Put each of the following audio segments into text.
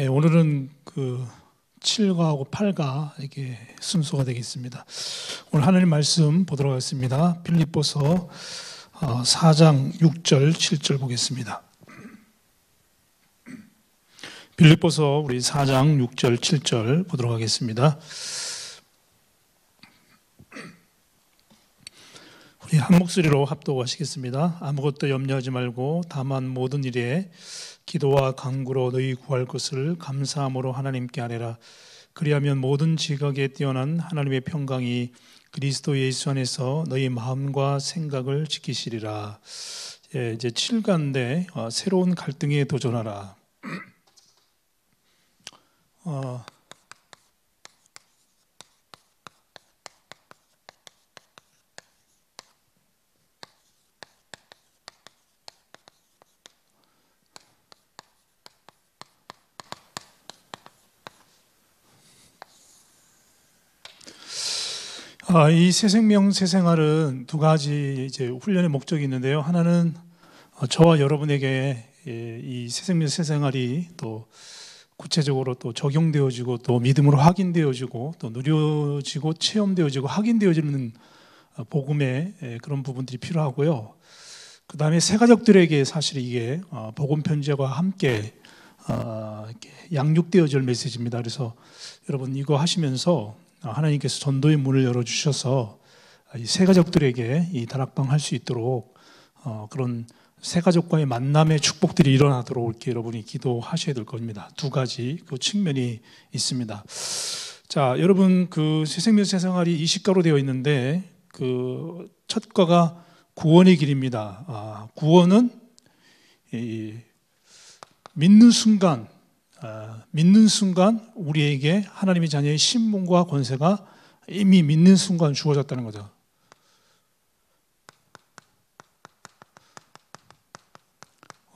예, 오늘은 그 7과하고 8과 이게 순서가 되겠습니다. 오늘 하나님 말씀 보도록 하겠습니다. 빌립보서 4장 어, 6절 7절 보겠습니다. 빌립보서 우리 4장 6절 7절 보도록 하겠습니다. 우리 한 목소리로 합독하시겠습니다. 아무것도 염려하지 말고 다만 모든 일에 기도와 간구로 너희 구할 것을 감사함으로 하나님께 아뢰라. 그리하면 모든 지각에 뛰어난 하나님의 평강이 그리스도 예수 안에서 너희 마음과 생각을 지키시리라. 예, 이제 7간대 어, 새로운 갈등에 도전하라. 어, 아, 이 새 생명 새 생활은 두 가지 이제 훈련의 목적이 있는데요. 하나는 어, 저와 여러분에게 예, 이새 생명 새 생활이 또 구체적으로 또 적용되어지고 또 믿음으로 확인되어지고 또 누려지고 체험되어지고 확인되어지는 어, 복음의 예, 그런 부분들이 필요하고요. 그 다음에 세가족들에게 사실 이게 어, 복음 편지와 함께 양육되어질 메시지입니다. 그래서 여러분 이거 하시면서 어, 하나님께서 전도의 문을 열어주셔서 이 새가족들에게 이 다락방 할 수 있도록 어, 그런 세가족과의 만남의 축복들이 일어나도록 이렇게 여러분이 기도하셔야 될 겁니다. 두 가지 그 측면이 있습니다. 자, 여러분 그 새생명 새생활이 20가로 되어 있는데 그 첫과가 구원의 길입니다. 아, 구원은 이, 믿는 순간 아, 믿는 순간 우리에게 하나님의 자녀의 신분과 권세가 이미 믿는 순간 주어졌다는 거죠.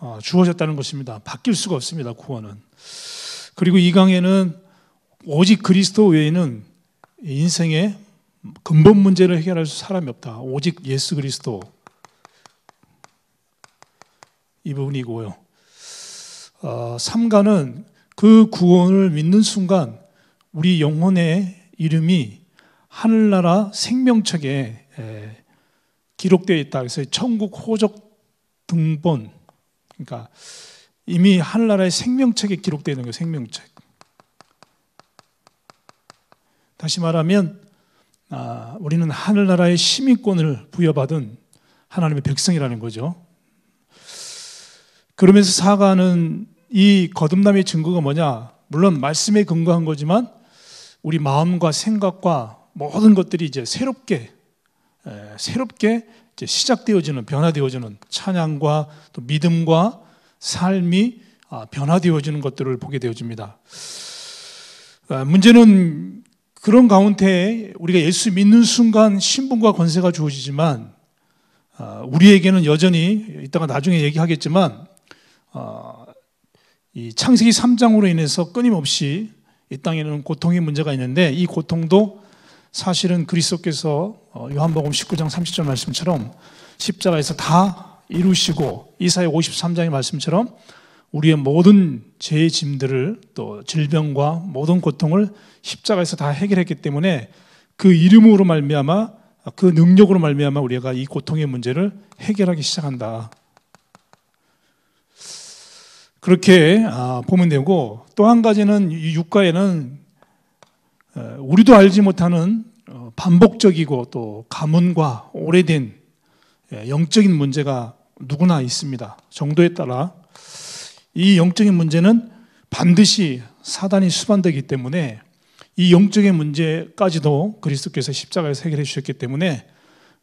아, 주어졌다는 것입니다. 바뀔 수가 없습니다. 구원은. 그리고 이 강에는 오직 그리스도 외에는 인생의 근본 문제를 해결할 사람이 없다. 오직 예수 그리스도. 이 부분이고요. 어, 삼가는 그 구원을 믿는 순간 우리 영혼의 이름이 하늘나라 생명책에 기록되어 있다. 그래서 천국 호적 등본 그러니까 이미 하늘나라의 생명책에 기록되어 있는 거예요. 생명책. 다시 말하면 아, 우리는 하늘나라의 시민권을 부여받은 하나님의 백성이라는 거죠. 그러면서 사가는 이 거듭남의 증거가 뭐냐? 물론 말씀에 근거한 거지만 우리 마음과 생각과 모든 것들이 이제 새롭게 에, 새롭게 이제 시작되어지는 변화되어지는 찬양과 또 믿음과 삶이 아, 변화되어지는 것들을 보게 되어집니다. 아, 문제는 그런 가운데 우리가 예수 믿는 순간 신분과 권세가 주어지지만 아, 우리에게는 여전히 이따가 나중에 얘기하겠지만 어, 이 창세기 3장으로 인해서 끊임없이 이 땅에는 고통의 문제가 있는데 이 고통도 사실은 그리스도께서 어, 요한복음 19장 30절 말씀처럼 십자가에서 다 이루시고 이사의 53장의 말씀처럼 우리의 모든 죄의 짐들을 또 질병과 모든 고통을 십자가에서 다 해결했기 때문에 그 이름으로 말미암아 그 능력으로 말미암아 우리가 이 고통의 문제를 해결하기 시작한다. 그렇게 아, 보면 되고 또 한 가지는 이 육가에는 어, 우리도 알지 못하는 어, 반복적이고 또 가문과 오래된 예, 영적인 문제가 누구나 있습니다. 정도에 따라 이 영적인 문제는 반드시 사단이 수반되기 때문에 이 영적인 문제까지도 그리스도께서 십자가에서 해결해 주셨기 때문에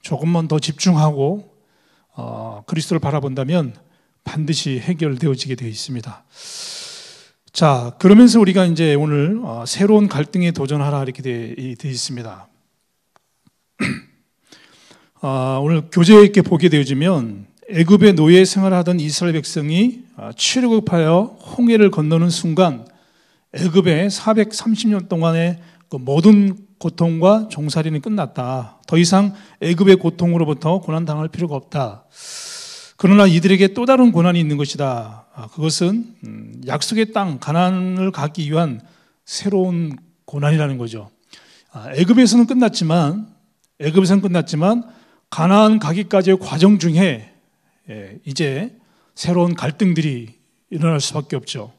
조금만 더 집중하고 어, 그리스도를 바라본다면 반드시 해결되어지게 되어 있습니다. 자, 그러면서 우리가 이제 오늘 어, 새로운 갈등에 도전하라 이렇게 되어 있습니다. 아, 오늘 교재 있게 보게 되어지면 애굽의 노예 생활하던 이스라엘 백성이 출애굽하여 아, 홍해를 건너는 순간 애굽의 430년 동안의 그 모든 고통과 종살이는 끝났다. 더 이상 애굽의 고통으로부터 고난 당할 필요가 없다. 그러나 이들에게 또 다른 고난이 있는 것이다. 아, 그것은 음, 약속의 땅 가난을 갖기 위한 새로운 고난이라는 거죠. 아, 애굽에서는 끝났지만 애굽에서는 끝났지만 가나 가기까지의 과정 중에 예, 이제 새로운 갈등들이 일어날 수밖에 없죠.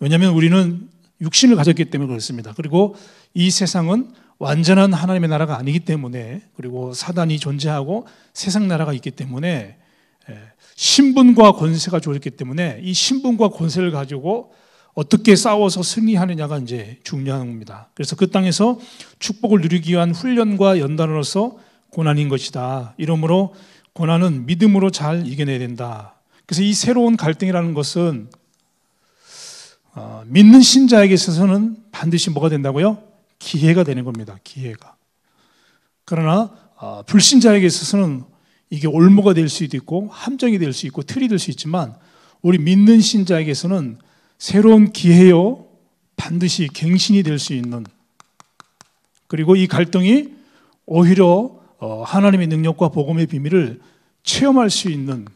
왜냐하면 우리는 육신을 가졌기 때문에 그렇습니다. 그리고 이 세상은 완전한 하나님의 나라가 아니기 때문에 그리고 사단이 존재하고 세상 나라가 있기 때문에 예, 신분과 권세가 좋았기 때문에 이 신분과 권세를 가지고 어떻게 싸워서 승리하느냐가 이제 중요한 겁니다. 그래서 그 땅에서 축복을 누리기 위한 훈련과 연단으로서 고난인 것이다. 이러므로 고난은 믿음으로 잘 이겨내야 된다. 그래서 이 새로운 갈등이라는 것은 어, 믿는 신자에게 있어서는 반드시 뭐가 된다고요? 기회가 되는 겁니다. 기회가. 그러나 어, 불신자에게 있어서는 이게 올무가 될 수도 있고 함정이 될 수 있고 틀이 될 수 있지만 우리 믿는 신자에게서는 새로운 기회요 반드시 갱신이 될 수 있는 그리고 이 갈등이 오히려 어, 하나님의 능력과 복음의 비밀을 체험할 수 있는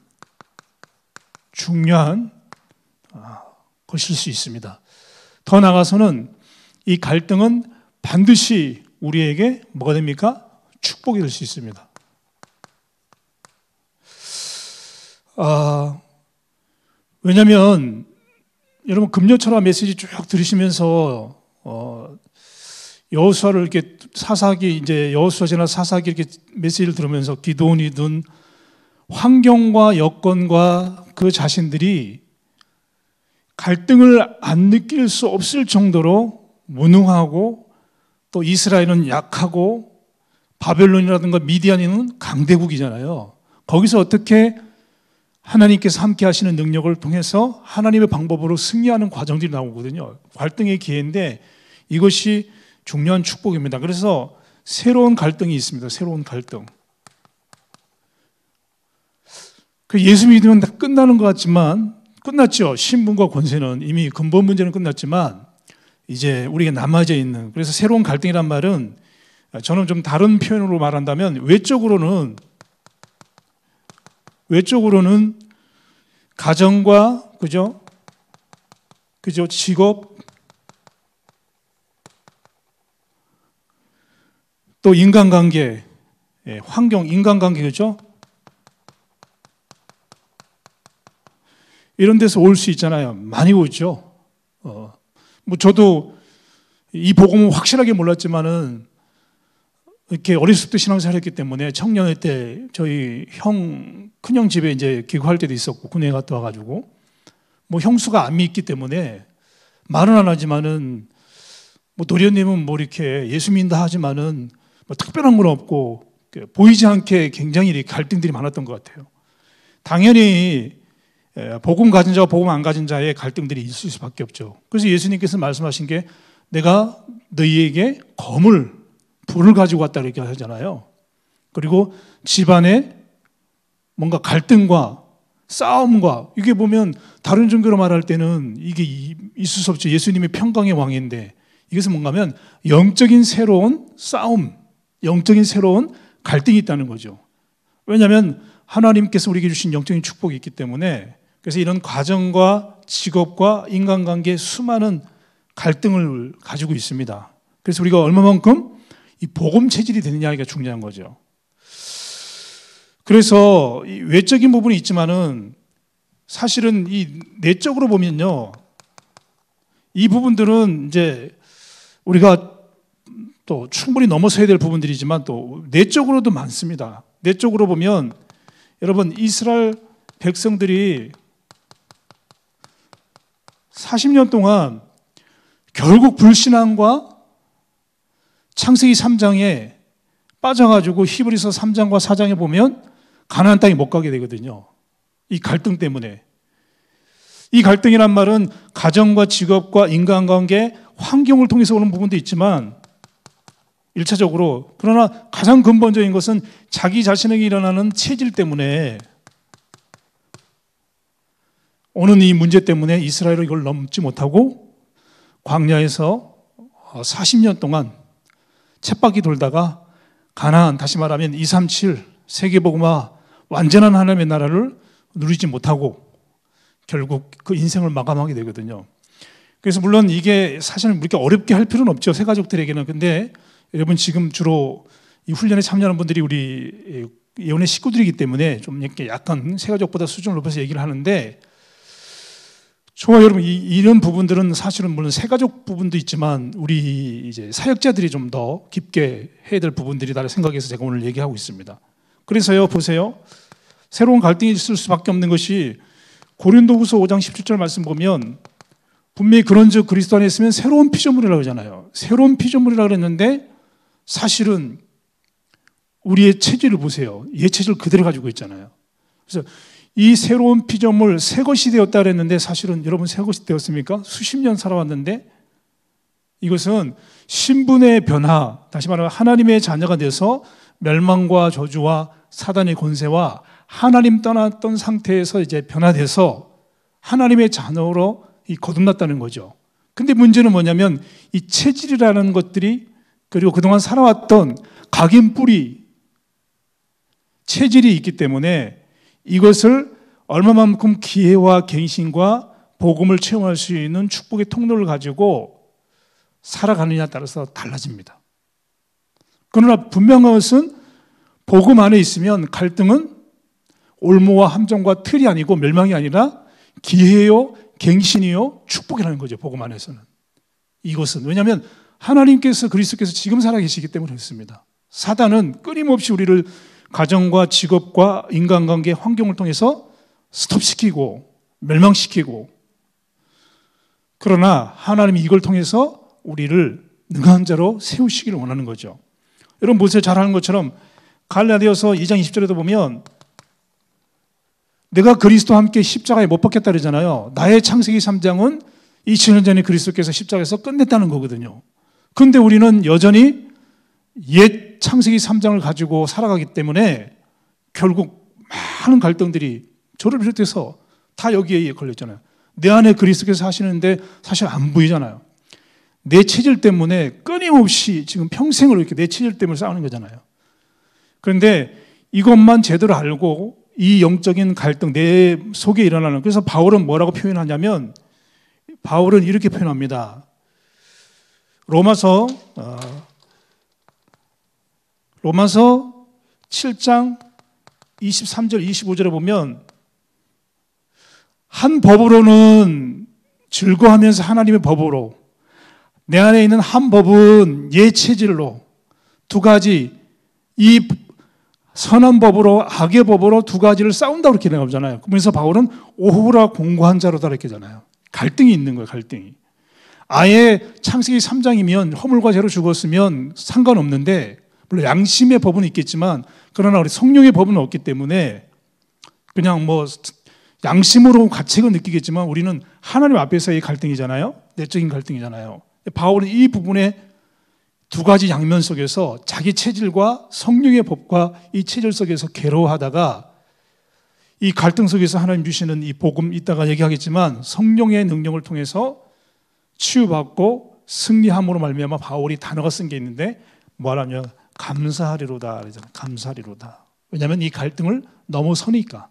중요한 아, 것일 수 있습니다. 더 나아가서는 이 갈등은 반드시 우리에게 뭐가 됩니까? 축복이 될 수 있습니다. 아, 왜냐면, 여러분, 금요철화 메시지 쭉 들으시면서, 어, 여수아를 이렇게 사사기 이제 여수아 지나 사사기 이렇게 메시지를 들으면서 기도원이 든 환경과 여건과 그 자신들이 갈등을 안 느낄 수 없을 정도로 무능하고 또 이스라엘은 약하고 바벨론이라든가 미디안이는 강대국이잖아요. 거기서 어떻게 하나님께서 함께 하시는 능력을 통해서 하나님의 방법으로 승리하는 과정들이 나오거든요. 갈등의 기회인데 이것이 중요한 축복입니다. 그래서 새로운 갈등이 있습니다. 새로운 갈등. 그 예수 믿으면 다 끝나는 것 같지만 끝났죠. 신분과 권세는 이미 근본 문제는 끝났지만 이제 우리가 남아져 있는 그래서 새로운 갈등이란 말은 저는 좀 다른 표현으로 말한다면 외적으로는 외적으로는 가정과 그죠? 그죠? 직업 또 인간관계 예, 환경 인간관계죠. 이런 데서 올 수 있잖아요. 많이 오죠. 어. 뭐 저도 이 복음은 확실하게 몰랐지만은 이렇게 어렸을 때 신앙생활 했기 때문에 청년회 때 저희 형, 큰형 집에 이제 기구할 때도 있었고, 군에 갔다 와가지고, 뭐 형수가 안 믿기 때문에 말은 안 하지만은 뭐 도련님은 뭐 이렇게 예수 믿다 하지만은 뭐 특별한 건 없고 보이지 않게 굉장히 갈등들이 많았던 것 같아요. 당연히 복음 가진 자와 복음 안 가진 자의 갈등들이 있을 수밖에 없죠. 그래서 예수님께서 말씀하신 게 내가 너희에게 검을 불을 가지고 왔다 이렇게 하잖아요. 그리고 집안에 뭔가 갈등과 싸움과 이게 보면 다른 종교로 말할 때는 이게 있을 수 없죠. 예수님이 평강의 왕인데 이것은 뭔가면 영적인 새로운 싸움, 영적인 새로운 갈등이 있다는 거죠. 왜냐하면 하나님께서 우리에게 주신 영적인 축복이 있기 때문에 그래서 이런 과정과 직업과 인간관계 수많은 갈등을 가지고 있습니다. 그래서 우리가 얼마만큼 이 복음 체질이 되느냐가 중요한 거죠. 그래서 이 외적인 부분이 있지만은 사실은 이 내적으로 보면요. 이 부분들은 이제 우리가 또 충분히 넘어서야 될 부분들이지만 또 내적으로도 많습니다. 내적으로 보면 여러분 이스라엘 백성들이 40년 동안 결국 불신앙과 창세기 3장에 빠져가지고 히브리서 3장과 4장에 보면 가나안 땅에 못 가게 되거든요. 이 갈등 때문에. 이 갈등이란 말은 가정과 직업과 인간관계, 환경을 통해서 오는 부분도 있지만 일차적으로 그러나 가장 근본적인 것은 자기 자신에게 일어나는 체질 때문에 오는 이 문제 때문에 이스라엘은 이걸 넘지 못하고 광야에서 40년 동안 쳇바퀴 돌다가 가나안 다시 말하면 2, 3, 7 세계복음화 완전한 하나님의 나라를 누리지 못하고 결국 그 인생을 마감하게 되거든요. 그래서 물론 이게 사실 그렇게 어렵게 할 필요는 없죠. 새 가족들에게는. 근데 여러분 지금 주로 이 훈련에 참여하는 분들이 우리 예원의 식구들이기 때문에 좀 이렇게 약간 새 가족보다 수준을 높여서 얘기를 하는데 저아 여러분 이, 런 부분들은 사실은 물론 세가족 부분도 있지만 우리 이제 사역자들이 좀 더 깊게 해야 될부분들이다 생각해서 제가 오늘 얘기하고 있습니다. 그래서요 보세요 새로운 갈등이 있을 수밖에 없는 것이 고린도후서 5장 17절 말씀 보면 분명히 그런즉 그리스도 안에 있으면 새로운 피조물이라고 그러잖아요. 새로운 피조물이라고 그랬는데 사실은 우리의 체질을 보세요. 예 체질 그대로 가지고 있잖아요. 그래서 이 새로운 피조물 새 것이 되었다 그랬는데 사실은 여러분 새 것이 되었습니까? 수십 년 살아왔는데 이것은 신분의 변화, 다시 말하면 하나님의 자녀가 돼서 멸망과 저주와 사단의 권세와 하나님 떠났던 상태에서 이제 변화돼서 하나님의 자녀로 거듭났다는 거죠. 근데 문제는 뭐냐면 이 체질이라는 것들이 그리고 그동안 살아왔던 각인 뿌리 체질이 있기 때문에 이것을 얼마만큼 기회와 갱신과 복음을 체험할 수 있는 축복의 통로를 가지고 살아가느냐에 따라서 달라집니다. 그러나 분명한 것은 복음 안에 있으면 갈등은 올무와 함정과 틀이 아니고 멸망이 아니라 기회요, 갱신이요, 축복이라는 거죠. 복음 안에서는. 이것은 왜냐하면 하나님께서 그리스도께서 지금 살아계시기 때문에 그렇습니다. 사단은 끊임없이 우리를 가정과 직업과 인간관계 환경을 통해서 스톱시키고 멸망시키고 그러나 하나님이 이걸 통해서 우리를 능한 자로 세우시기를 원하는 거죠. 여러분 모세 잘 아는 것처럼 갈라디아서 2장 20절에도 보면 내가 그리스도와 함께 십자가에 못 박혔다 그러잖아요. 나의 창세기 3장은 2000년 전에 그리스도께서 십자가에서 끝냈다는 거거든요. 근데 우리는 여전히 옛 창세기 3장을 가지고 살아가기 때문에 결국 많은 갈등들이 저를 비롯해서 다 여기에 걸렸잖아요. 내 안에 그리스께서 하시는데 사실 안 보이잖아요. 내 체질 때문에 끊임없이 지금 평생을 이렇게 내 체질 때문에 싸우는 거잖아요. 그런데 이것만 제대로 알고 이 영적인 갈등 내 속에 일어나는 그래서 바울은 뭐라고 표현하냐면 바울은 이렇게 표현합니다. 로마서 어, 로마서 7장 23절 25절에 보면 한 법으로는 즐거하면서 워 하나님의 법으로 내 안에 있는 한 법은 예체질로 두 가지 이 선한 법으로 악의 법으로 두 가지를 싸운다 그렇게 나오잖아요. 그래서 바울은 오후라 공고한 자로다 이렇게잖아요. 갈등이 있는 거예요. 갈등이. 아예 창세기 3장이면 허물과 죄로 죽었으면 상관없는데 물론 양심의 법은 있겠지만 그러나 우리 성령의 법은 없기 때문에 그냥 뭐 양심으로 가책을 느끼겠지만 우리는 하나님 앞에서의 갈등이잖아요. 내적인 갈등이잖아요. 바울은 이 부분에 두 가지 양면 속에서 자기 체질과 성령의 법과 이 체질 속에서 괴로워하다가 이 갈등 속에서 하나님 주시는 이 복음 이따가 얘기하겠지만 성령의 능력을 통해서 치유받고 승리함으로 말미암아 바울이 단어가 쓴 게 있는데 뭐라냐 감사하리로다 감사하리로다. 왜냐하면 이 갈등을 넘어서니까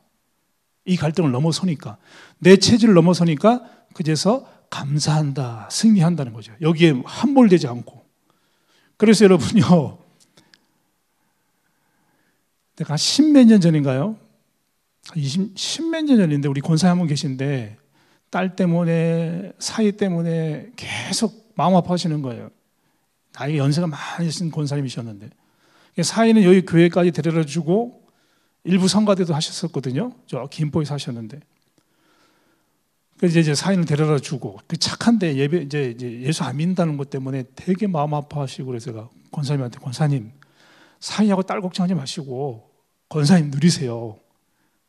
이 갈등을 넘어서니까 내 체질을 넘어서니까 그제서 감사한다, 승리한다는 거죠. 여기에 함몰되지 않고. 그래서 여러분요, 내가 십몇 년 전인가요? 20, 십몇 년 전인데 우리 권사님 한분 계신데 딸 때문에 사이 때문에 계속 마음 아파하시는 거예요. 나이 연세가 많으신 권사님이셨는데 예, 사인은 여기 교회까지 데려다 주고 일부 성가대도 하셨었거든요. 저 김포에 사셨는데. 그래서 이제 사인을 데려다 주고 그 착한데 예배 이제, 이제 예수 안 믿는다는 것 때문에 되게 마음 아파하시고 그래서 제가 권사님한테 권사님 사인하고 딸 걱정하지 마시고 권사님 누리세요.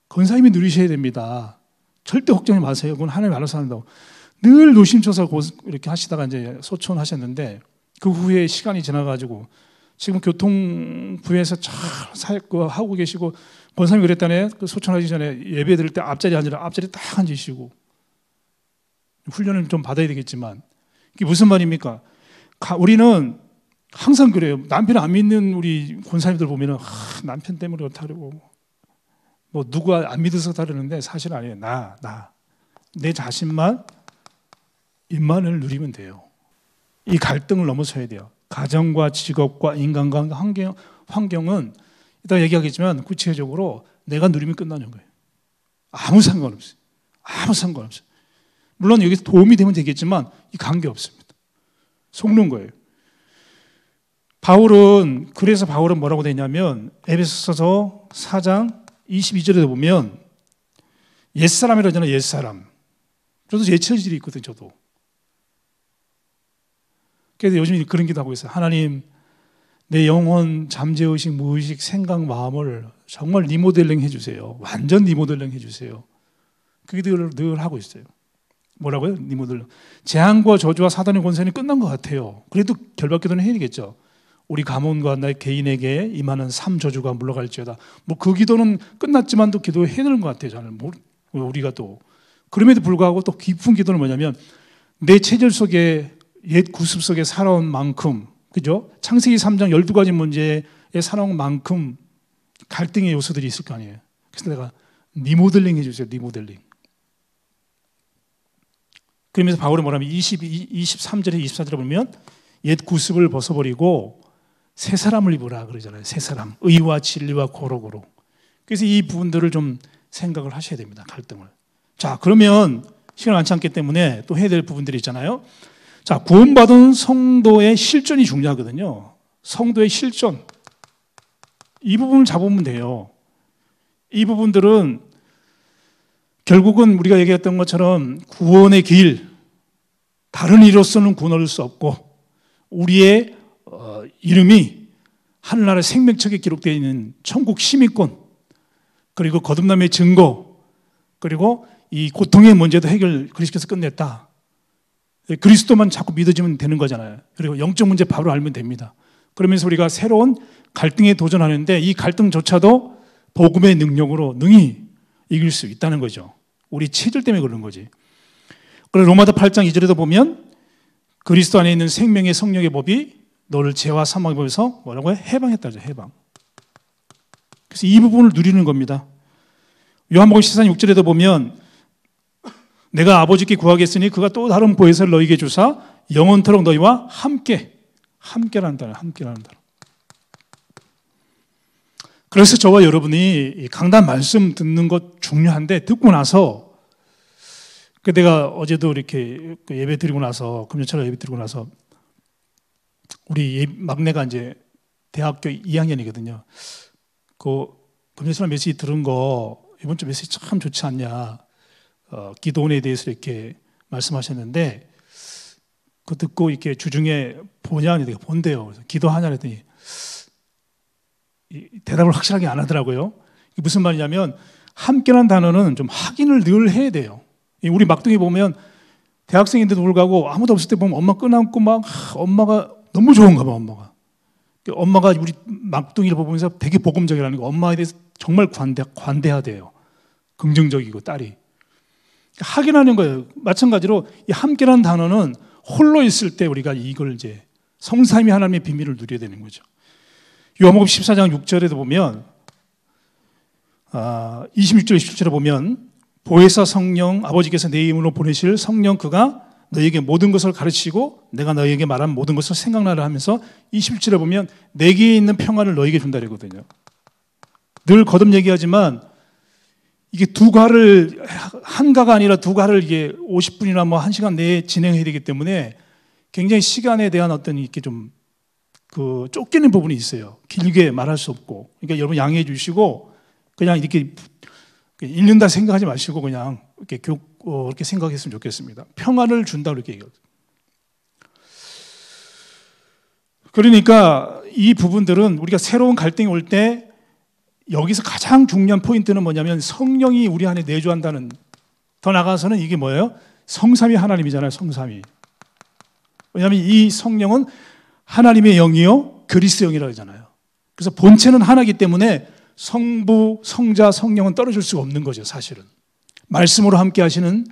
권사님이 누리셔야 됩니다. 절대 걱정이 마세요. 그건 하나님 알아서 한다고. 늘 노심초사 이렇게 하시다가 이제 소촌하셨는데 그 후에 시간이 지나가지고 지금 교통부에서 잘살고 하고 계시고 권사님이 그랬다네. 그 소천하기 전에 예배 드릴 때 앞자리 앉으라 앞자리 딱 앉으시고 훈련을 좀 받아야 되겠지만 이게 무슨 말입니까? 우리는 항상 그래요. 남편을 안 믿는 우리 권사님들 보면은 아, 남편 때문에 그렇다고 뭐 누가 안 믿어서 다르는데 사실 아니에요. 나, 나. 내 자신만 입만을 누리면 돼요. 이 갈등을 넘어서야 돼요. 가정과 직업과 인간과 환경, 환경은 이따 얘기하겠지만 구체적으로 내가 누리면 끝나는 거예요. 아무 상관없어요. 아무 상관없어요. 물론 여기서 도움이 되면 되겠지만 이 관계 없습니다. 속는 거예요. 바울은 그래서 바울은 뭐라고 되냐면 에베소서 4장 22절에 보면 옛사람이라잖아요. 옛사람. 저도 제 체질이 있거든 저도. 그래서 요즘 그런 기도하고 있어요. 하나님, 내 영혼, 잠재의식, 무의식, 생각, 마음을 정말 리모델링 해주세요. 완전 리모델링 해주세요. 그 기도를 늘 하고 있어요. 뭐라고요? 리모델링. 재앙과 저주와 사단의 권세는 끝난 것 같아요. 그래도 결박기도는 해야겠죠. 우리 가문과 나의 개인에게 임하는 삶 저주가 물러갈지어다. 뭐 그 기도는 끝났지만도 기도해야 되는 것 같아요. 저는 뭐, 우리가 또 그럼에도 불구하고 또 깊은 기도는 뭐냐면 내 체질 속에 옛 구습 속에 살아온 만큼 그죠? 창세기 3장 12가지 문제에 살아온 만큼 갈등의 요소들이 있을 거 아니에요. 그래서 내가 리모델링 해주세요. 리모델링. 그러면서 바울이 뭐라면 2 3절에 24절에 보면 옛 구습을 벗어버리고 새 사람을 입으라 그러잖아요. 새 사람. 의와 진리와 고록으로 그래서 이 부분들을 좀 생각을 하셔야 됩니다. 갈등을. 자, 그러면 시간 많지 않기 때문에 또 해야 될 부분들이 있잖아요. 자, 구원받은 성도의 실존이 중요하거든요. 성도의 실존. 이 부분을 잡으면 돼요. 이 부분들은 결국은 우리가 얘기했던 것처럼 구원의 길, 다른 이로서는 구원 얻을 수 없고, 우리의 어, 이름이 하늘나라 생명책에 기록되어 있는 천국 시민권, 그리고 거듭남의 증거, 그리고 이 고통의 문제도 해결 그리스께서 끝냈다. 예, 그리스도만 자꾸 믿어지면 되는 거잖아요. 그리고 영적 문제 바로 알면 됩니다. 그러면서 우리가 새로운 갈등에 도전하는데 이 갈등조차도 복음의 능력으로 능히 이길 수 있다는 거죠. 우리 체질 때문에 그런 거지. 그리고 로마서 8장 2절에도 보면 그리스도 안에 있는 생명의 성령의 법이 너를 죄와 사망의 법에서 뭐라고 해? 해방했다죠. 해방. 그래서 이 부분을 누리는 겁니다. 요한복음 14장 6절에도 보면 내가 아버지께 구하겠으니 그가 또 다른 보혜사를 너희에게 주사 영원토록 너희와 함께 함께라는 단어, 함께라는 단어. 그래서 저와 여러분이 강단 말씀 듣는 것 중요한데 듣고 나서 그 내가 어제도 이렇게 그 예배 드리고 나서 금요철에 예배 드리고 나서 우리 예, 막내가 이제 대학교 2학년이거든요. 그 금요철 메시지 들은 거 이번 주 메시지 참 좋지 않냐. 어, 기도원에 대해서 이렇게 말씀하셨는데 그 듣고 이렇게 주중에 보냐 하니 본대요. 그래서 기도하냐 했더니 대답을 확실하게 안 하더라고요. 무슨 말이냐면 함께란 단어는 좀 확인을 늘 해야 돼요. 우리 막둥이 보면 대학생인데도 불구하고 아무도 없을 때 보면 엄마 끊어안고 막 엄마가 너무 좋은가 봐 엄마가. 그 엄마가 우리 막둥이를 보면서 되게 복음적이라는 거 엄마에 대해서 정말 관대, 관대하대요. 긍정적이고 딸이. 확인하는 거예요. 마찬가지로 이함께라 단어는 홀로 있을 때 우리가 이걸 이제 성삼위 하나님의 비밀을 누려야 되는 거죠. 요한복음 14장 6절에도 보면 아, 26절 27절에 보면 보혜사 성령 아버지께서 내 이름으로 보내실 성령 그가 너에게 모든 것을 가르치고 내가 너에게 말한 모든 것을 생각나라 하면서 27절에 보면 내게 있는 평안을 너에게 준다 그러거든요. 늘 거듭 얘기하지만 이게 두가를한가가 아니라 두가를 이게 50분이나 뭐 1시간 내에 진행해야 되기 때문에 굉장히 시간에 대한 어떤 이렇게 좀 그 쫓기는 부분이 있어요. 길게 말할 수 없고. 그러니까 여러분 양해해 주시고 그냥 이렇게 읽는다 생각하지 마시고 그냥 이렇게 교, 어, 이렇게 생각했으면 좋겠습니다. 평안을 준다 이렇게 얘기해요. 그러니까 이 부분들은 우리가 새로운 갈등이 올때 여기서 가장 중요한 포인트는 뭐냐면 성령이 우리 안에 내주한다는 더 나가서는 아 이게 뭐예요? 성삼위 하나님이잖아요. 성삼위. 왜냐하면 이 성령은 하나님의 영이요 그리스 영이라고 하잖아요. 그래서 본체는 하나이기 때문에 성부, 성자, 성령은 떨어질 수가 없는 거죠. 사실은 말씀으로 함께 하시는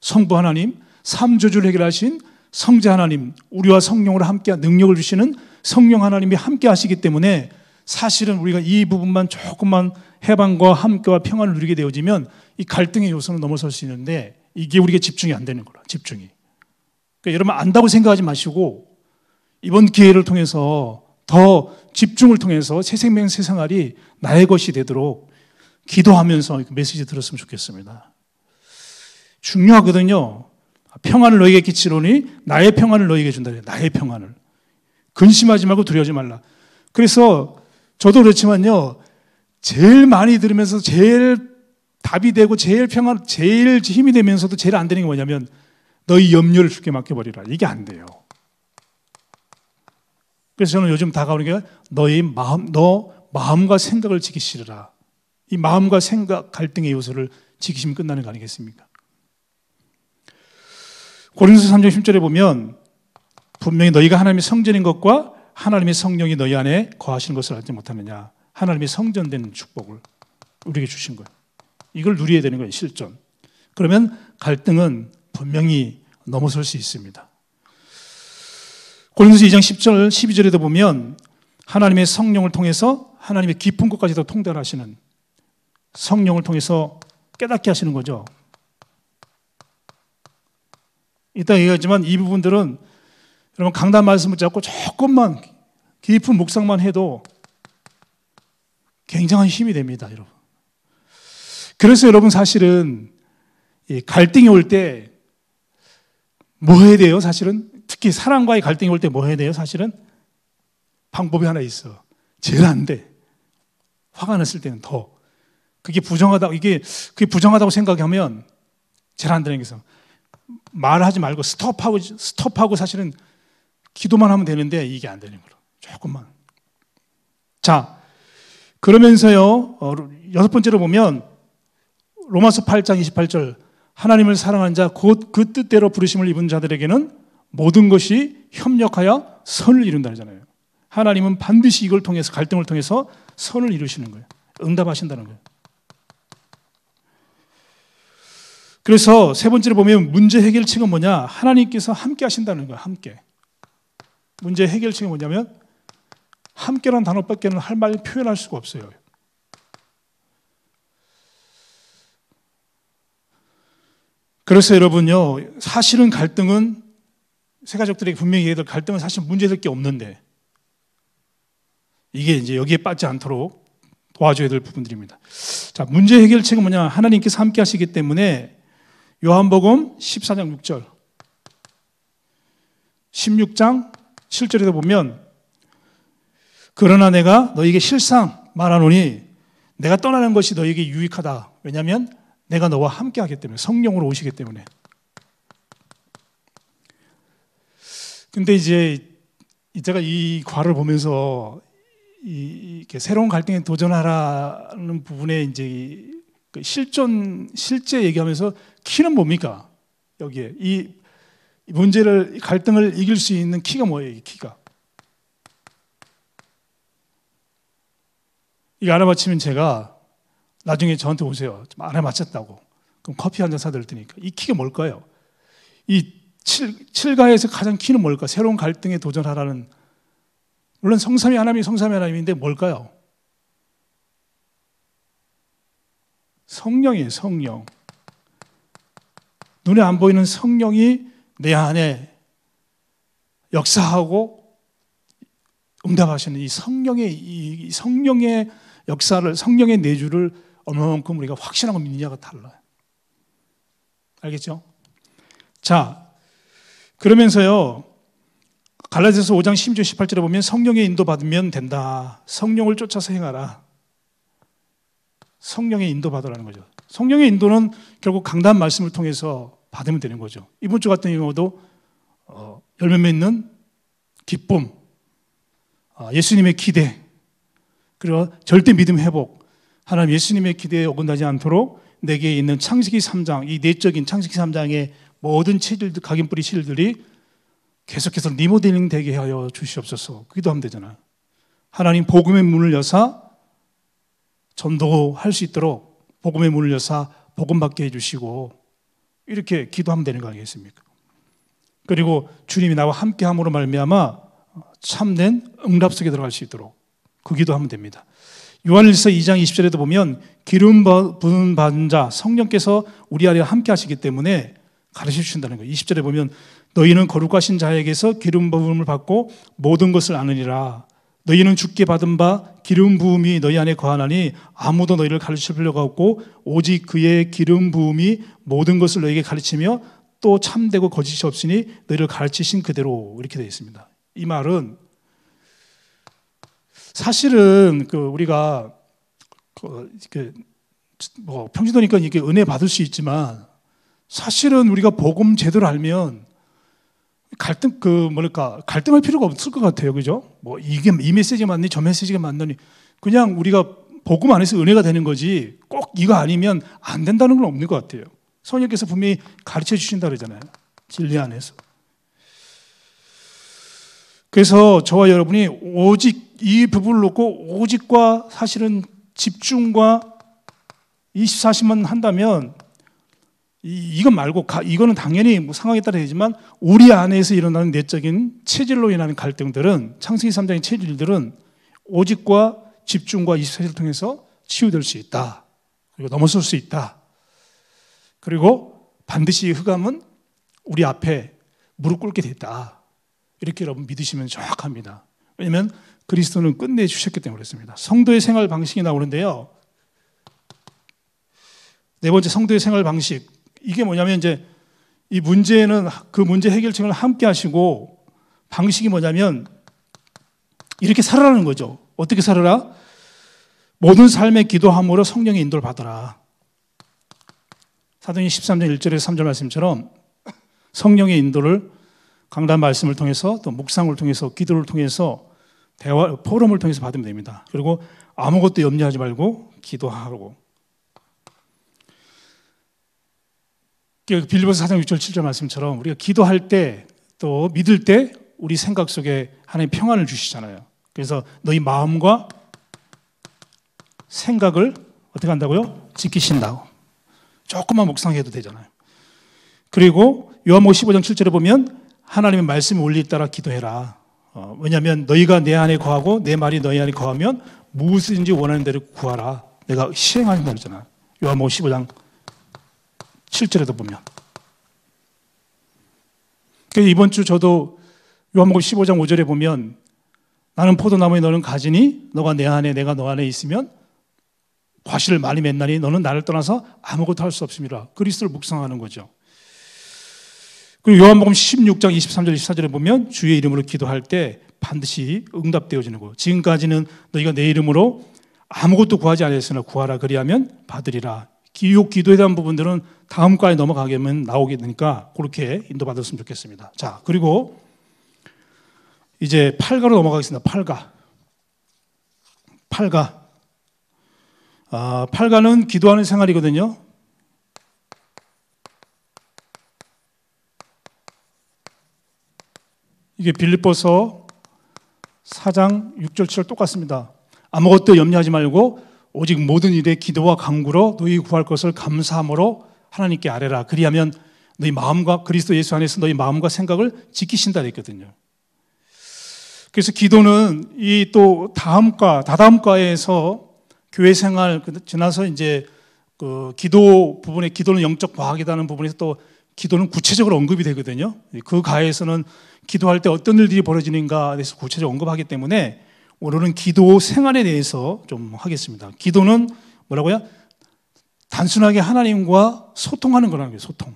성부 하나님, 삼조주를 해결하신 성자 하나님, 우리와 성령으로 함께 능력을 주시는 성령 하나님이 함께 하시기 때문에 사실은 우리가 이 부분만 조금만 해방과 함께와 평화를 누리게 되어지면 이 갈등의 요소는 넘어설 수 있는데 이게 우리가 집중이 안 되는 거라 집중이. 그러니까 여러분 안다고 생각하지 마시고 이번 기회를 통해서 더 집중을 통해서 새 생명 새 생활이 나의 것이 되도록 기도하면서 메시지 들었으면 좋겠습니다. 중요하거든요. 평안을 너에게 끼치로니 나의 평안을 너에게 준다. 나의 평안을. 근심하지 말고 두려워하지 말라. 그래서 저도 그렇지만요. 제일 많이 들으면서 제일 답이 되고 제일 평안, 제일 힘이 되면서도 제일 안 되는 게 뭐냐면 너희 염려를 주게 맡겨버리라. 이게 안 돼요. 그래서 저는 요즘 다가오는 게 너의 마음, 너 마음과 생각을 지키시라. 리이 마음과 생각 갈등의 요소를 지키시면 끝나는 거 아니겠습니까? 고린도서 3장 10절에 보면 분명히 너희가 하나님의 성전인 것과 하나님의 성령이 너희 안에 거하시는 것을 알지 못하느냐. 하나님의 성전된 축복을 우리에게 주신 거예요. 이걸 누려야 되는 거예요, 실존. 그러면 갈등은 분명히 넘어설 수 있습니다. 고린도서 2장 10절, 12절에도 보면 하나님의 성령을 통해서 하나님의 깊은 곳까지도 통달하시는 성령을 통해서 깨닫게 하시는 거죠. 이따 얘기하지만 이 부분들은 여러분 강단 말씀을 잡고 조금만 깊은 묵상만 해도 굉장한 힘이 됩니다, 여러분. 그래서 여러분 사실은 갈등이 올 때 뭐 해야 돼요? 사실은 특히 사랑과의 갈등이 올 때 뭐 해야 돼요? 사실은 방법이 하나 있어. 제일 안 돼. 화가 났을 때는 더. 그게 부정하다. 이게 그게 부정하다고 생각하면 제일 안 되는 게서 말하지 말고 스톱하고 스톱하고 사실은 기도만 하면 되는데 이게 안 되는 거로 조금만. 자, 그러면서요, 어, 여섯 번째로 보면 로마서 8장 28절 하나님을 사랑하자곧 그 뜻대로 부르심을 입은 자들에게는 모든 것이 협력하여 선을 이룬다잖아요. 하나님은 반드시 이걸 통해서 갈등을 통해서 선을 이루시는 거예요. 응답하신다는 거예요. 그래서 세 번째로 보면 문제 해결책은 뭐냐? 하나님께서 함께 하신다는 거예요. 함께. 문제 해결책이 뭐냐면 함께라는 단어밖에는 할말을 표현할 수가 없어요. 그래서 여러분요, 사실은 갈등은 세가족들에게 분명히 얘기해도 갈등은 사실 문제될 게 없는데 이게 이제 여기에 빠지 않도록 도와줘야 될 부분들입니다. 자, 문제 해결책은 뭐냐? 하나님께서 함께 하시기 때문에 요한복음 14장 6절, 16장 7절에도 보면 그러나 내가 너에게 실상 말하노니 내가 떠나는 것이 너에게 유익하다. 왜냐하면 내가 너와 함께 하기 때문에 성령으로 오시기 때문에. 근데 이제 제가 이 과를 보면서 이, 이렇게 새로운 갈등에 도전하라는 부분에 이제 그 실존 실제 얘기하면서 키는 뭡니까 여기에 이 문제를 갈등을 이길 수 있는 키가 뭐예요? 키가. 이거 알아맞히면 제가 나중에 저한테 오세요. 좀 알아맞혔다고. 그럼 커피 한 잔 사드릴 테니까. 이 키가 뭘까요? 이 7, 가에서 가장 키는 뭘까? 새로운 갈등에 도전하라는 물론 성삼위 하나님이 성삼위 하나님인데 뭘까요? 성령이에요, 성령. 눈에 안 보이는 성령이 내 안에 역사하고 응답하시는 이 성령의 이 성령의 역사를 성령의 내주를 얼마만큼 우리가 확신하고 믿느냐가 달라요. 알겠죠? 자, 그러면서요. 갈라디아서 5장 1 6 18절에 보면 성령의 인도 받으면 된다. 성령을 쫓아서 행하라. 성령의 인도 받으라는 거죠. 성령의 인도는 결국 강단 말씀을 통해서 받으면 되는 거죠. 이번 주 같은 경우도 어, 열매 맺는 기쁨, 어, 예수님의 기대, 그리고 절대 믿음 회복, 하나님 예수님의 기대에 어긋나지 않도록 내게 있는 창세기 3장, 이 내적인 창세기 3장의 모든 체질 각인뿌리 체들이 계속해서 리모델링 되게 하여 주시옵소서. 기도하면 되잖아요. 하나님 복음의 문을 여사 전도할 수 있도록 복음의 문을 여사 복음 받게 해주시고 이렇게 기도하면 되는 거 아니겠습니까? 그리고 주님이 나와 함께 함으로 말미암아 참된 응답 속에 들어갈 수 있도록 그 기도하면 됩니다. 요한일서 2장 20절에도 보면 기름 부은 반자 성령께서 우리 아래 함께 하시기 때문에 가르쳐 주신다는 거예요. 20절에 보면 너희는 거룩하신 자에게서 기름 부음을 받고 모든 것을 아느니라. 너희는 죽게 받은 바 기름 부음이 너희 안에 거하나니 아무도 너희를 가르칠 필요가 없고 오직 그의 기름 부음이 모든 것을 너희에게 가르치며 또 참되고 거짓이 없으니 너희를 가르치신 그대로 이렇게 되어 있습니다. 이 말은 사실은 그 우리가 그뭐 평신도니까 이게 은혜 받을 수 있지만 사실은 우리가 복음 제대로 알면 갈등 그 뭐랄까 갈등할 필요가 없을 것 같아요, 그죠? 뭐 이게 이 메시지가 맞니 저 메시지가 맞느니 그냥 우리가 복음 안에서 은혜가 되는 거지 꼭 이거 아니면 안 된다는 건 없는 것 같아요. 성령께서 분명히 가르쳐 주신다 그러잖아요, 진리 안에서. 그래서 저와 여러분이 오직 이 부분을 놓고 오직과 사실은 집중과 24시만 한다면 이, 이건 말고 가, 이거는 당연히 뭐 상황에 따라 되지만 우리 안에서 일어나는 내적인 체질로 인한 갈등들은 창세기 3장의 체질들은 오직과 집중과 이스라엘을 통해서 치유될 수 있다. 그리고 넘어설 수 있다. 그리고 반드시 흑암은 우리 앞에 무릎 꿇게 됐다. 이렇게 여러분 믿으시면 정확합니다. 왜냐하면 그리스도는 끝내주셨기 때문에 그렇습니다. 성도의 생활 방식이 나오는데요. 네 번째 성도의 생활 방식. 이게 뭐냐면 이제 이 문제는 그 문제 해결책을 함께 하시고 방식이 뭐냐면 이렇게 살아라는 거죠. 어떻게 살아라? 모든 삶의 기도함으로 성령의 인도를 받아라. 사도행 13장 1절에서 3절 말씀처럼 성령의 인도를 강단 말씀을 통해서 또 묵상을 통해서 기도를 통해서 대화 포럼을 통해서 받으면 됩니다. 그리고 아무것도 염려하지 말고 기도하고 라그 빌리버스사장 6절 7절 말씀처럼 우리가 기도할 때 또 믿을 때 우리 생각 속에 하나님 평안을 주시잖아요. 그래서 너희 마음과 생각을 어떻게 한다고요? 지키신다고. 조금만 묵상해도 되잖아요. 그리고 요한복 15장 7절에 보면 하나님의 말씀 올리에 따라 기도해라. 어, 왜냐하면 너희가 내 안에 거하고 내 말이 너희 안에 거하면 무엇인지 원하는 대로 구하라. 내가 시행하는 거잖아. 요한복 15장 7절에도 보면. 이번 주 저도 요한복음 15장 5절에 보면 나는 포도나무에 너는 가지니 너가 내 안에 내가 너 안에 있으면 과실을 많이 맺나니 너는 나를 떠나서 아무것도 할 수 없습니다. 그리스도를 묵상하는 거죠. 그리고 요한복음 16장 23절 24절에 보면 주의 이름으로 기도할 때 반드시 응답되어지는 거. 지금까지는 너희가 내 이름으로 아무것도 구하지 아니으나 구하라 그리하면 받으리라. 기욕 기도에 대한 부분들은 다음 과에 넘어가면 게되 나오게 되니까 그렇게 인도받았으면 좋겠습니다. 자, 그리고 이제 8가로 넘어가겠습니다. 8가. 8가. 아, 8가는 기도하는 생활이거든요. 이게 빌립보서 4장 6절 7절 똑같습니다. 아무것도 염려하지 말고 오직 모든 일에 기도와 강구로 너희 구할 것을 감사함으로 하나님께 아뢰라. 그리하면 너희 마음과 그리스도 예수 안에서 너희 마음과 생각을 지키신다 그랬거든요. 그래서 기도는 이 또 다음과 다다음과에서 교회 생활 그 지나서 이제 그 기도 부분에 기도는 영적 과학이라는 부분에서 또 기도는 구체적으로 언급이 되거든요. 그 가에서는 기도할 때 어떤 일들이 벌어지는가에 대해서 구체적으로 언급하기 때문에 오늘은 기도 생활에 대해서 좀 하겠습니다. 기도는 뭐라고요? 단순하게 하나님과 소통하는 거라는 거예요, 소통.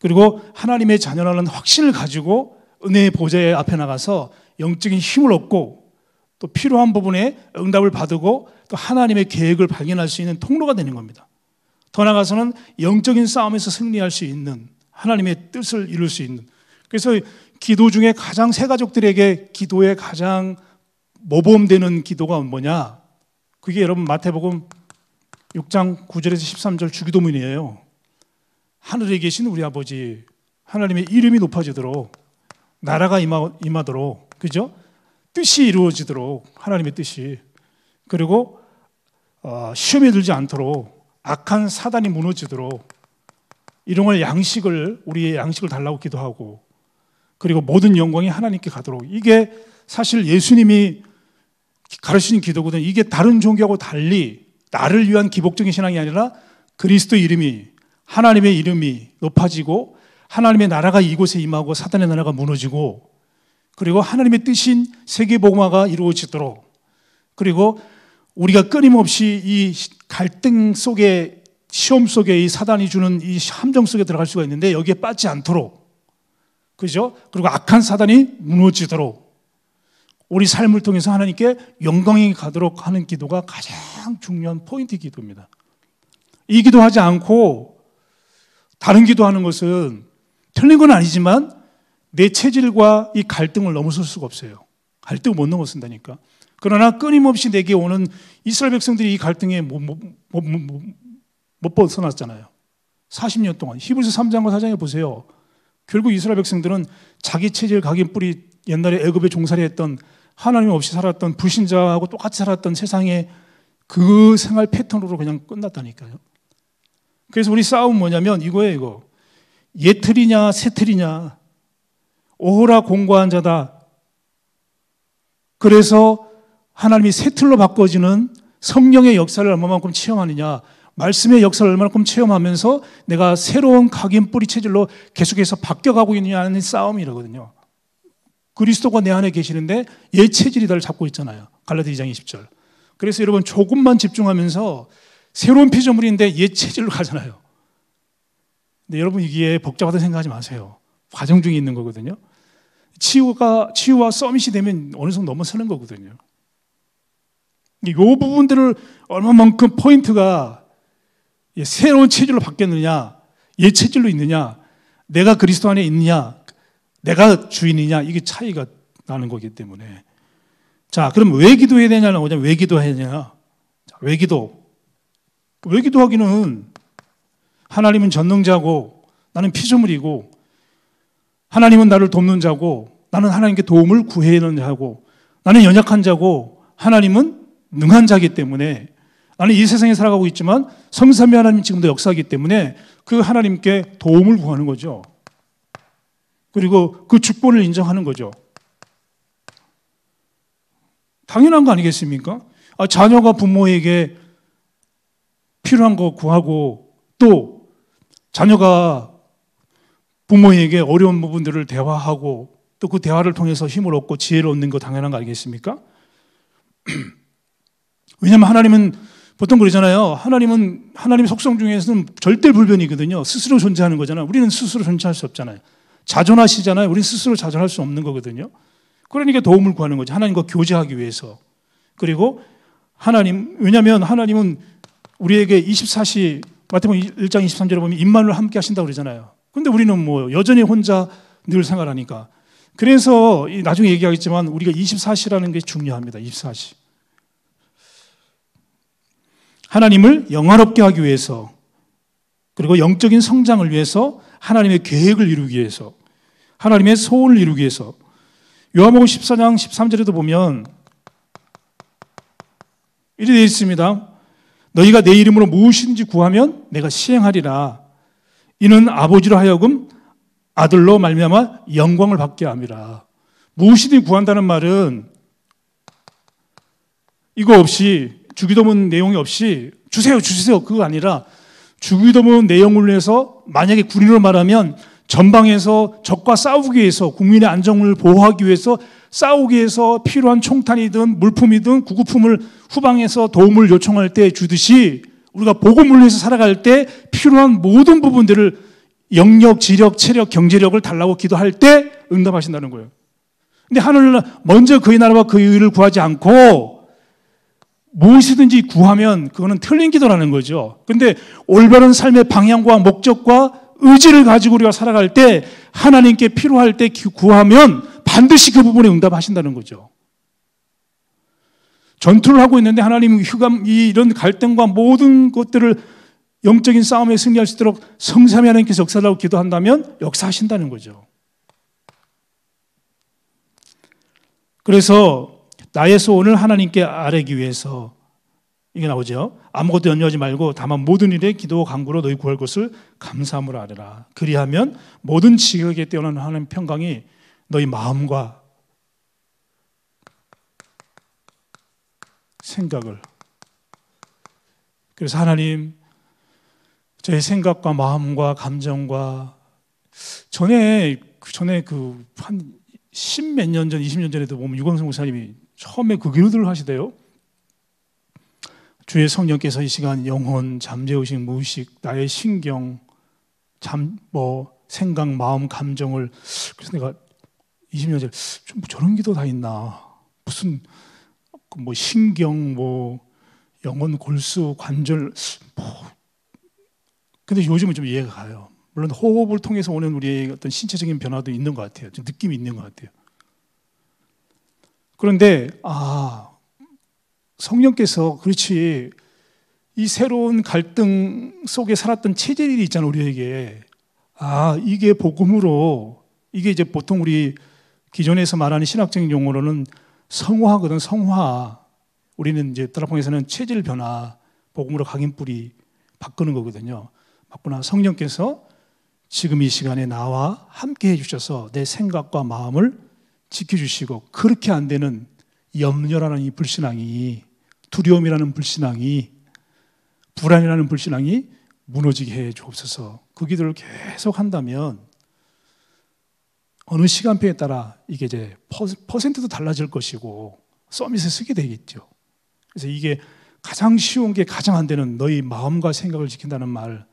그리고 하나님의 자녀라는 확신을 가지고 은혜의 보좌에 앞에 나가서 영적인 힘을 얻고 또 필요한 부분에 응답을 받고 또 하나님의 계획을 발견할 수 있는 통로가 되는 겁니다. 더 나아가서는 영적인 싸움에서 승리할 수 있는 하나님의 뜻을 이룰 수 있는 그래서 기도 중에 가장 새 가족들에게 기도의 가장 모범되는 기도가 뭐냐? 그게 여러분 마태복음 6장 9절에서 13절 주기도문이에요. 하늘에 계신 우리 아버지 하나님의 이름이 높아지도록 나라가 임하, 임하도록 그죠? 뜻이 이루어지도록 하나님의 뜻이 그리고 어, 시험에 들지 않도록 악한 사단이 무너지도록 이런 걸 양식을 우리의 양식을 달라고 기도하고 그리고 모든 영광이 하나님께 가도록 이게 사실 예수님이 가르치는 기도거든. 이게 다른 종교하고 달리 나를 위한 기복적인 신앙이 아니라 그리스도 이름이 하나님의 이름이 높아지고 하나님의 나라가 이곳에 임하고 사단의 나라가 무너지고 그리고 하나님의 뜻인 세계 복음화가 이루어지도록 그리고 우리가 끊임없이 이 갈등 속에 시험 속에 이 사단이 주는 이 함정 속에 들어갈 수가 있는데 여기에 빠지 않도록 그죠? 그리고 악한 사단이 무너지도록 우리 삶을 통해서 하나님께 영광이 가도록 하는 기도가 가장 중요한 포인트 기도입니다. 이 기도하지 않고 다른 기도하는 것은 틀린 건 아니지만 내 체질과 이 갈등을 넘어설 수가 없어요. 갈등 못 넘어선다니까. 그러나 끊임없이 내게 오는 이스라엘 백성들이 이 갈등에 못, 못, 못, 못, 못 벗어났잖아요. 40년 동안 히브리서 3장과 4장에 보세요. 결국 이스라엘 백성들은 자기 체질 각인 뿌리 옛날에 애굽에 종살이 했던 하나님 없이 살았던 불신자하고 똑같이 살았던 세상의 그 생활 패턴으로 그냥 끝났다니까요. 그래서 우리 싸움 뭐냐면 이거예요, 이거. 예틀이냐, 새틀이냐. 오호라 공고한 자다. 그래서 하나님이 새틀로 바꿔지는 성령의 역사를 얼마만큼 체험하느냐. 말씀의 역사를 얼마만큼 체험하면서 내가 새로운 각인 뿌리 체질로 계속해서 바뀌어가고 있느냐는 하 싸움이거든요. 그리스도가 내 안에 계시는데 예 체질이 나를 잡고 있잖아요. 갈라디아 2장 20절. 그래서 여러분 조금만 집중하면서 새로운 피조물인데 옛 체질로 가잖아요. 근데 여러분 이게 복잡하다 생각하지 마세요. 과정 중에 있는 거거든요. 치유가 치유와 써밋이 되면 어느 정도 넘어서는 거거든요. 이 부분들을 얼마만큼 포인트가 새로운 체질로 바뀌었느냐, 옛 체질로 있느냐, 내가 그리스도 안에 있느냐 내가 주인이냐 이게 차이가 나는 거기 때문에 자 그럼 왜 기도해야 되냐는 거냐 왜 기도해야 되왜 기도 왜 기도하기는 하나님은 전능자고 나는 피조물이고 하나님은 나를 돕는 자고 나는 하나님께 도움을 구해야 자고 나는 연약한 자고 하나님은 능한 자기 때문에 나는 이 세상에 살아가고 있지만 성삼위 하나님 지금도 역사하기 때문에 그 하나님께 도움을 구하는 거죠. 그리고 그축권을 인정하는 거죠. 당연한 거 아니겠습니까? 아, 자녀가 부모에게 필요한 거 구하고 또 자녀가 부모에게 어려운 부분들을 대화하고 또 그 대화를 통해서 힘을 얻고 지혜를 얻는 거 당연한 거 아니겠습니까? 왜냐하면 하나님은 보통 그러잖아요. 하나님은 하나님 속성 중에서는 절대 불변이거든요. 스스로 존재하는 거잖아요. 우리는 스스로 존재할 수 없잖아요. 자존하시잖아요. 우리 스스로 자존할 수 없는 거거든요. 그러니까 도움을 구하는 거죠. 하나님과 교제하기 위해서. 그리고 하나님, 왜냐하면 하나님은 우리에게 24시, 마태복음 1장 23절에 보면 인만을 함께 하신다고 그러잖아요. 근데 우리는 뭐 여전히 혼자 늘 생활하니까. 그래서 나중에 얘기하겠지만 우리가 24시라는 게 중요합니다. 24시. 하나님을 영화롭게 하기 위해서 그리고 영적인 성장을 위해서 하나님의 계획을 이루기 위해서 하나님의 소원을 이루기 위해서 요한복음 14장 13절에도 보면 이래 되어 있습니다. 너희가 내 이름으로 무엇인지 구하면 내가 시행하리라. 이는 아버지로 하여금 아들로 말미암아 영광을 받게 함이라. 무엇이든 구한다는 말은 이거 없이 주기도문 내용이 없이 주세요 주세요 그거 아니라 주기도문 내용을 위해서 만약에 군인으로 말하면 전방에서 적과 싸우기 위해서 국민의 안정을 보호하기 위해서 싸우기 위해서 필요한 총탄이든 물품이든 구급품을 후방에서 도움을 요청할 때 주듯이 우리가 복음을 위해서 살아갈 때 필요한 모든 부분들을 영역, 지력, 체력, 경제력을 달라고 기도할 때 응답하신다는 거예요. 근데 하늘 은 먼저 그의 나라와 그의 의를 구하지 않고 무엇이든지 구하면 그거는 틀린 기도라는 거죠. 근데 올바른 삶의 방향과 목적과 의지를 가지고 우리가 살아갈 때 하나님께 필요할 때 구하면 반드시 그 부분에 응답하신다는 거죠. 전투를 하고 있는데 하나님 휴감 이런 갈등과 모든 것들을 영적인 싸움에 승리할 수 있도록 성삼위 하나님께서 역사라고 기도한다면 역사하신다는 거죠. 그래서 나의 소원을 하나님께 아뢰기 위해서 이게 나오죠. 아무것도 연연하지 말고 다만 모든 일에 기도와 간구로 너희 구할 것을 감사함으로 아뢰라. 그리하면 모든 지극에 뛰어난 하나님 평강이 너희 마음과 생각을 그래서 하나님 저의 생각과 마음과 감정과 전에 전에 그한 십몇년 전, 20년 전에도 보면 유광성 목사님이 처음에 그 기도를 하시대요. 주의 성령께서 이 시간 영혼 잠재우신 무의식 나의 신경 잠 뭐 생각 마음 감정을 그래서 내가 20년 전에 좀 저런 기도 다 있나 무슨 그 뭐 신경 뭐 영혼 골수 관절 뭐 근데 요즘은 좀 이해가 가요. 물론 호흡을 통해서 오는 우리의 어떤 신체적인 변화도 있는 것 같아요. 좀 느낌이 있는 것 같아요. 그런데 아 성령께서 그렇지 이 새로운 갈등 속에 살았던 체질이 있잖아 우리에게 아 이게 복음으로 이게 이제 보통 우리 기존에서 말하는 신학적인 용어로는 성화거든 성화 우리는 이제 따라봉에서는 체질 변화 복음으로 각인 뿌리 바꾸는 거거든요 바꾸나 성령께서 지금 이 시간에 나와 함께 해주셔서 내 생각과 마음을 지켜주시고 그렇게 안 되는 염려라는 이 불신앙이 두려움이라는 불신앙이 불안이라는 불신앙이 무너지게 해 주옵소서. 그 기도를 계속 한다면 어느 시간표에 따라 이게 이제 퍼센트도 달라질 것이고 서밋에 쓰게 되겠죠. 그래서 이게 가장 쉬운 게 가장 안 되는 너희 마음과 생각을 지킨다는 말.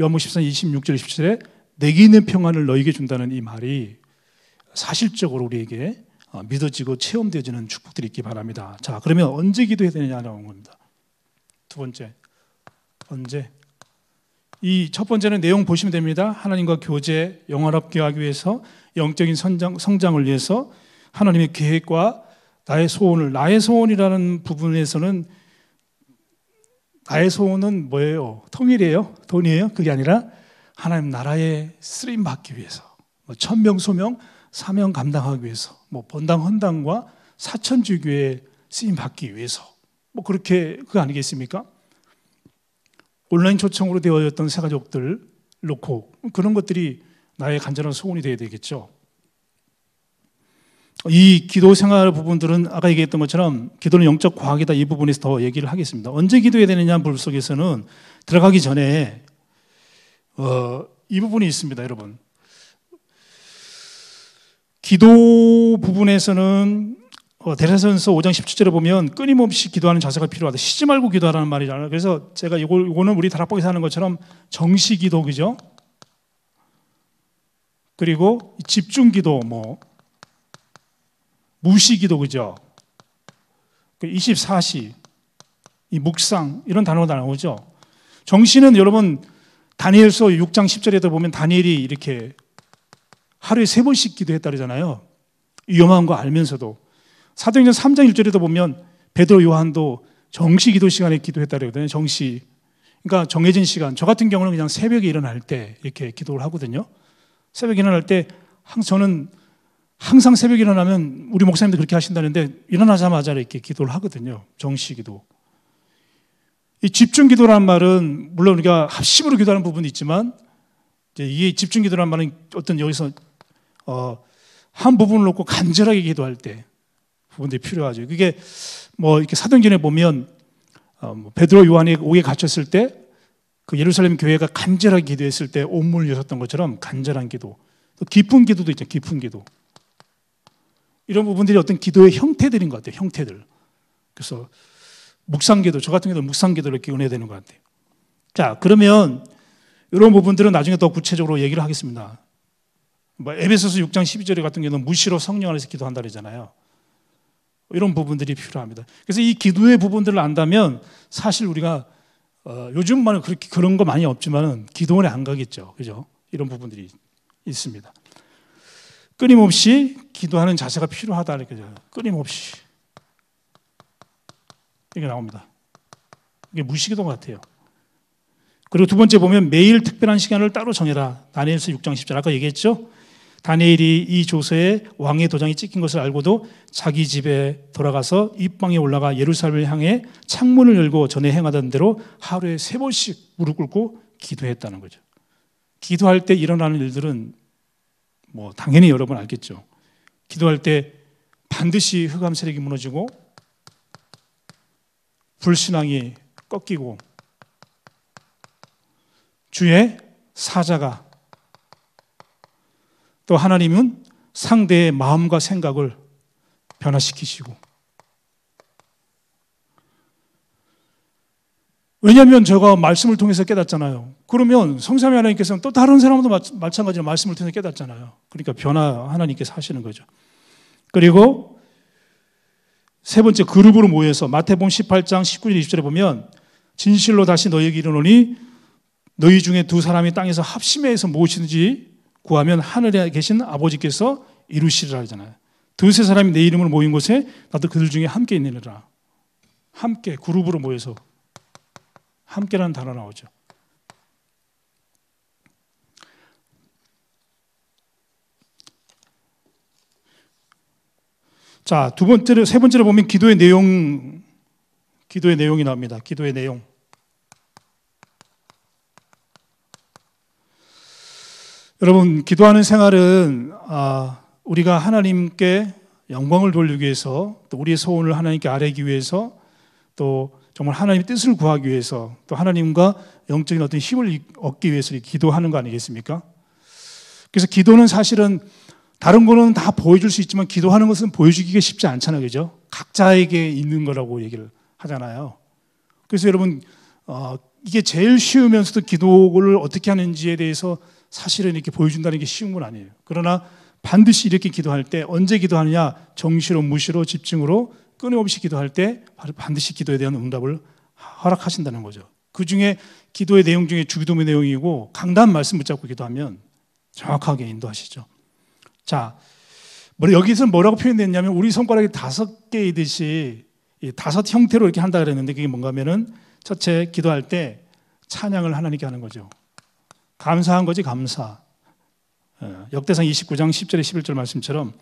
요한복음 1 3장 26절 27절에 내게 있는 평안을 너희에게 준다는 이 말이 사실적으로 우리에게 어, 믿어지고 체험되어지는 축복들이 있기 바랍니다. 자, 그러면 언제 기도해야 되느냐라는 겁니다. 두 번째, 언제? 이 첫 번째는 내용 보시면 됩니다. 하나님과 교제, 영화롭게 하기 위해서, 영적인 성장, 성장을 위해서 하나님의 계획과 나의 소원을, 나의 소원이라는 부분에서는 나의 소원은 뭐예요? 통일이에요? 돈이에요? 그게 아니라 하나님 나라의 쓰임 받기 위해서, 뭐 천명, 소명, 사명 감당하기 위해서 뭐 본당 헌당과 사천주교에 쓰임 받기 위해서 뭐 그렇게 그거 아니겠습니까? 온라인 초청으로 되어졌던 새 가족들 놓고 그런 것들이 나의 간절한 소원이 되어야 되겠죠. 이 기도 생활 부분들은 아까 얘기했던 것처럼 기도는 영적 과학이다 이 부분에서 더 얘기를 하겠습니다. 언제 기도해야 되느냐 물 속에서는 들어가기 전에 어, 이 부분이 있습니다, 여러분. 기도 부분에서는 어, 대사선서 5장 17절에 보면 끊임없이 기도하는 자세가 필요하다. 쉬지 말고 기도하라는 말이잖아요. 그래서 제가 이걸, 이거는 우리 다락방에서 하는 것처럼 정시 기도, 그죠? 그리고 집중 기도, 뭐, 무시 기도, 그죠? 24시, 그 이 묵상, 이런 단어가 나오죠? 정시는 여러분, 다니엘서 6장 10절에도 보면 다니엘이 이렇게 하루에 세 번씩 기도했다잖아요. 그러 위험한 거 알면서도 사도행전 3장 1절에도 보면 베드로 요한도 정시 기도 시간에 기도했다 그러거든요. 정시. 그러니까 정해진 시간. 저 같은 경우는 그냥 새벽에 일어날 때 이렇게 기도를 하거든요. 새벽에 일어날 때 저는 항상 새벽에 일어나면 우리 목사님도 그렇게 하신다는데 일어나자마자 이렇게 기도를 하거든요. 정시 기도. 이 집중 기도라는 말은 물론 우리가 합심으로 기도하는 부분이 있지만 이제 이 집중 기도라는 말은 어떤 여기서 어, 한 부분을 놓고 간절하게 기도할 때 부분들이 필요하죠. 그게 뭐 이렇게 사도행전에 보면 어, 뭐 베드로 요한이 옥에 갇혔을 때그 예루살렘 교회가 간절하게 기도했을 때온문 여셨던 것처럼 간절한 기도, 또 깊은 기도도 있죠. 깊은 기도. 이런 부분들이 어떤 기도의 형태들인 것 같아요. 형태들. 그래서 묵상기도, 저 같은 경우도 묵상기도를 기원해 되는 것 같아요. 자, 그러면 이런 부분들은 나중에 더 구체적으로 얘기를 하겠습니다. 뭐 에베소서 6장 12절 에 같은 경우는 무시로 성령 안에서 기도한다 그러잖아요. 이런 부분들이 필요합니다. 그래서 이 기도의 부분들을 안다면 사실 우리가 어, 요즘만은 그렇게 그런 거 많이 없지만은 기도원에 안 가겠죠. 그죠? 이런 부분들이 있습니다. 끊임없이 기도하는 자세가 필요하다. 이렇게 끊임없이. 이게 나옵니다. 이게 무시기도 같아요. 그리고 두 번째 보면 매일 특별한 시간을 따로 정해라. 다니엘서 6장 10절 아까 얘기했죠? 다니엘이 이 조서에 왕의 도장이 찍힌 것을 알고도 자기 집에 돌아가서 입방에 올라가 예루살렘을 향해 창문을 열고 전에 행하던 대로 하루에 세 번씩 무릎 꿇고 기도했다는 거죠. 기도할 때 일어나는 일들은 뭐 당연히 여러분 알겠죠. 기도할 때 반드시 흑암 세력이 무너지고 불신앙이 꺾이고 주의 사자가 또 하나님은 상대의 마음과 생각을 변화시키시고 왜냐하면 제가 말씀을 통해서 깨닫잖아요. 그러면 성삼위 하나님께서는 또 다른 사람도 마찬가지로 말씀을 통해서 깨닫잖아요. 그러니까 변화 하나님께서 하시는 거죠. 그리고 세 번째 그룹으로 모여서 마태복 18장 19절 20절에 보면 진실로 다시 너희에게 이르노니 너희 중에 두 사람이 땅에서 합심해서 무엇이든지 구하면 하늘에 계신 아버지께서 이루시리라 하잖아요. 두세 사람이 내이름으 모인 곳에 나도 그들 중에 함께 있느니라. 함께 그룹으로 모여서 함께라는 단어 나오죠. 자, 두 번째로 세 번째로 보면 기도의 내용 기도의 내용이 나옵니다. 기도의 내용. 여러분, 기도하는 생활은 아, 우리가 하나님께 영광을 돌리기 위해서 또 우리의 소원을 하나님께 아뢰기 위해서 또 정말 하나님의 뜻을 구하기 위해서 또 하나님과 영적인 어떤 힘을 얻기 위해서 기도하는 거 아니겠습니까? 그래서 기도는 사실은 다른 거는 다 보여줄 수 있지만 기도하는 것은 보여주기가 쉽지 않잖아요. 그죠? 각자에게 있는 거라고 얘기를 하잖아요. 그래서 여러분, 어, 이게 제일 쉬우면서도 기도를 어떻게 하는지에 대해서 사실은 이렇게 보여준다는 게 쉬운 건 아니에요. 그러나 반드시 이렇게 기도할 때 언제 기도하느냐 정시로 무시로 집중으로 끊임없이 기도할 때 반드시 기도에 대한 응답을 허락하신다는 거죠. 그 중에 기도의 내용 중에 주기도의 내용이고 강단 말씀 붙잡고 기도하면 정확하게 인도하시죠. 자, 뭐 여기서 뭐라고 표현됐냐면 우리 손가락이 다섯 개이듯이 다섯 형태로 이렇게 한다 그랬는데 그게 뭔가면은 첫째 기도할 때 찬양을 하나님께 하는 거죠. 감사한 거지 감사. 예, 역대상 29장 10절에 11절 말씀처럼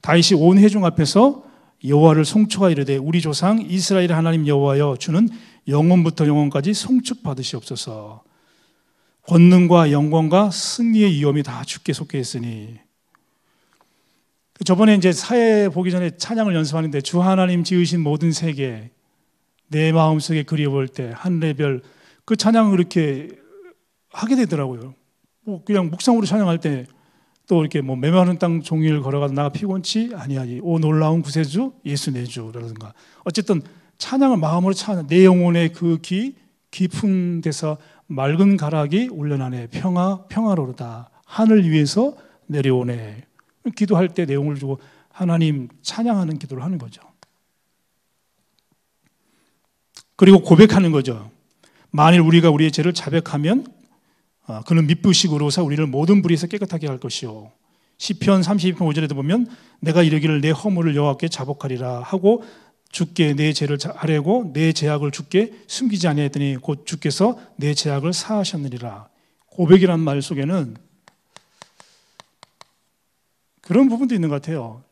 다윗이 온 회중 앞에서 여호와를 송축하 이르되 우리 조상 이스라엘 하나님 여호와여 주는 영원부터 영원까지 송축 받으시옵소서. 권능과 영광과 승리의 위엄이 다 주께 속해 있으니 그 저번에 이제 사회 보기 전에 찬양을 연습하는데 주 하나님 지으신 모든 세계 내 마음속에 그리워볼 때 하늘의 별그 찬양을 그렇게 하게 되더라고요. 뭐 그냥 묵상으로 찬양할 때 또 이렇게 뭐 메마른 땅 종일 걸어가도 나가 피곤치 아니하니 오 놀라운 구세주 예수 내 주라든가 어쨌든 찬양을 마음으로 찬양 내 영혼의 그귀 깊은 데서 맑은 가락이 올려나네 평화 평화로다 하늘 위에서 내려오네 기도할 때 내용을 주고 하나님 찬양하는 기도를 하는 거죠. 그리고 고백하는 거죠. 만일 우리가 우리의 죄를 자백하면 아, 그는 밑부식으로서 우리를 모든 불에서 깨끗하게 할 것이요. 시편 32편 5절에도 보면 내가 이르기를 내 허물을 여호와께 자복하리라 하고 주께 내 죄를 아뢰고 내 죄악을 주께 숨기지 아니하였더니 곧 주께서 내 죄악을 사하셨느니라. 고백이란 말 속에는 그런 부분도 있는 것 같아요.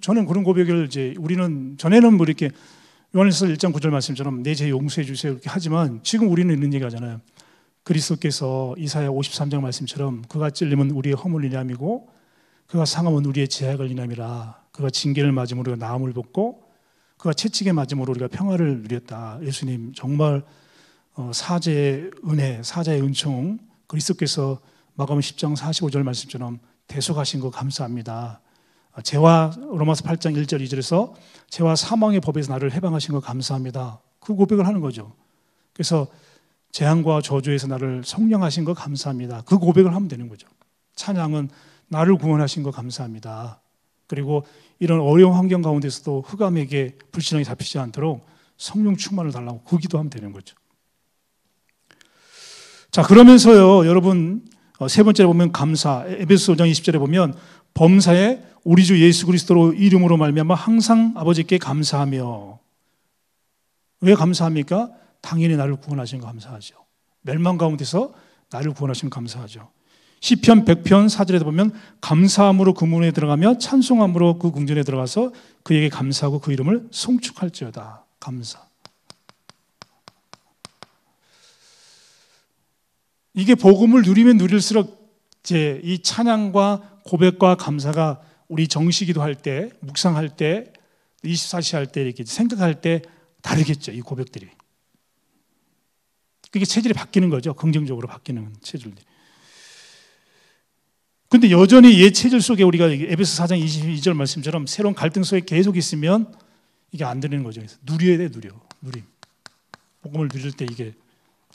저는 그런 고백을 이제 우리는 전에는 뭐 이렇게 요한일서 1장 9절 말씀처럼 내 죄 용서해 주세요 이렇게 하지만 지금 우리는 이런 얘기 하잖아요. 그리스도께서 이사야 53장 말씀처럼 그가 찔림은 우리의 허물이냐이고 그가 상함은 우리의 제약을이냐이라 그가 징계를 맞음으로 우리가 나음을 벗고 그가 채찍에 맞음으로 우리가 평화를 누렸다. 예수님 정말 어, 사제의 은혜, 사제의 은총 그리스도께서 마감 10장 45절 말씀처럼 대속하신 거 감사합니다. 제와 아, 로마서 8장 1절 2절에서 제와 사망의 법에서 나를 해방하신 거 감사합니다. 그 고백을 하는 거죠. 그래서 재앙과 저주에서 나를 성령하신 거 감사합니다. 그 고백을 하면 되는 거죠. 찬양은 나를 구원하신 거 감사합니다. 그리고 이런 어려운 환경 가운데서도 흑암에게 불신앙이 잡히지 않도록 성령 충만을 달라고 그 기도하면 되는 거죠. 자, 그러면서요, 여러분, 어, 세 번째로 보면 감사, 에베소 5장 20절에 보면 범사에 우리 주 예수 그리스도로 이름으로 말미암아 항상 아버지께 감사하며 왜 감사합니까? 당연히 나를 구원하신 거 감사하죠. 멸망 가운데서 나를 구원하신 거 감사하죠. 시편 100편 4절에 보면 감사함으로 그 문에 들어가며 찬송함으로 그 궁전에 들어가서 그에게 감사하고 그 이름을 송축할지어다. 감사. 이게 복음을 누리면 누릴수록 제이 찬양과 고백과 감사가 우리 정시기도 할 때, 묵상할 때, 24시 할때 이렇게 생각할 때 다르겠죠. 이 고백들이. 그게 체질이 바뀌는 거죠. 긍정적으로 바뀌는 체질들이. 근데 여전히 예 체질 속에 우리가 에베소 4장 22절 말씀처럼 새로운 갈등 속에 계속 있으면 이게 안 되는 거죠. 그래서 누려야 돼, 누려. 누림. 복음을 누릴 때 이게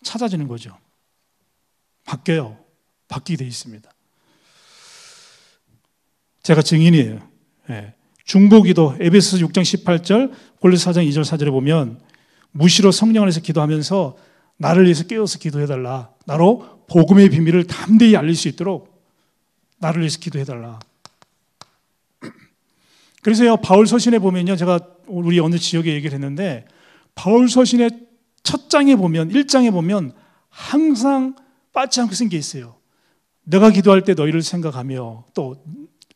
찾아지는 거죠. 바뀌어요. 바뀌게 돼 있습니다. 제가 증인이에요. 예. 중보기도 에베소 6장 18절 골로새 4장 2절 4절에 보면 무시로 성령 안에서 기도하면서 나를 위해서 깨어서 기도해달라. 나로 복음의 비밀을 담대히 알릴 수 있도록 나를 위해서 기도해달라. 그래서요, 바울 서신에 보면요, 제가 우리 어느 지역에 얘기를 했는데, 바울 서신의 첫 장에 보면, 1장에 보면, 항상 빠지 않고 쓴게 있어요. 내가 기도할 때 너희를 생각하며, 또,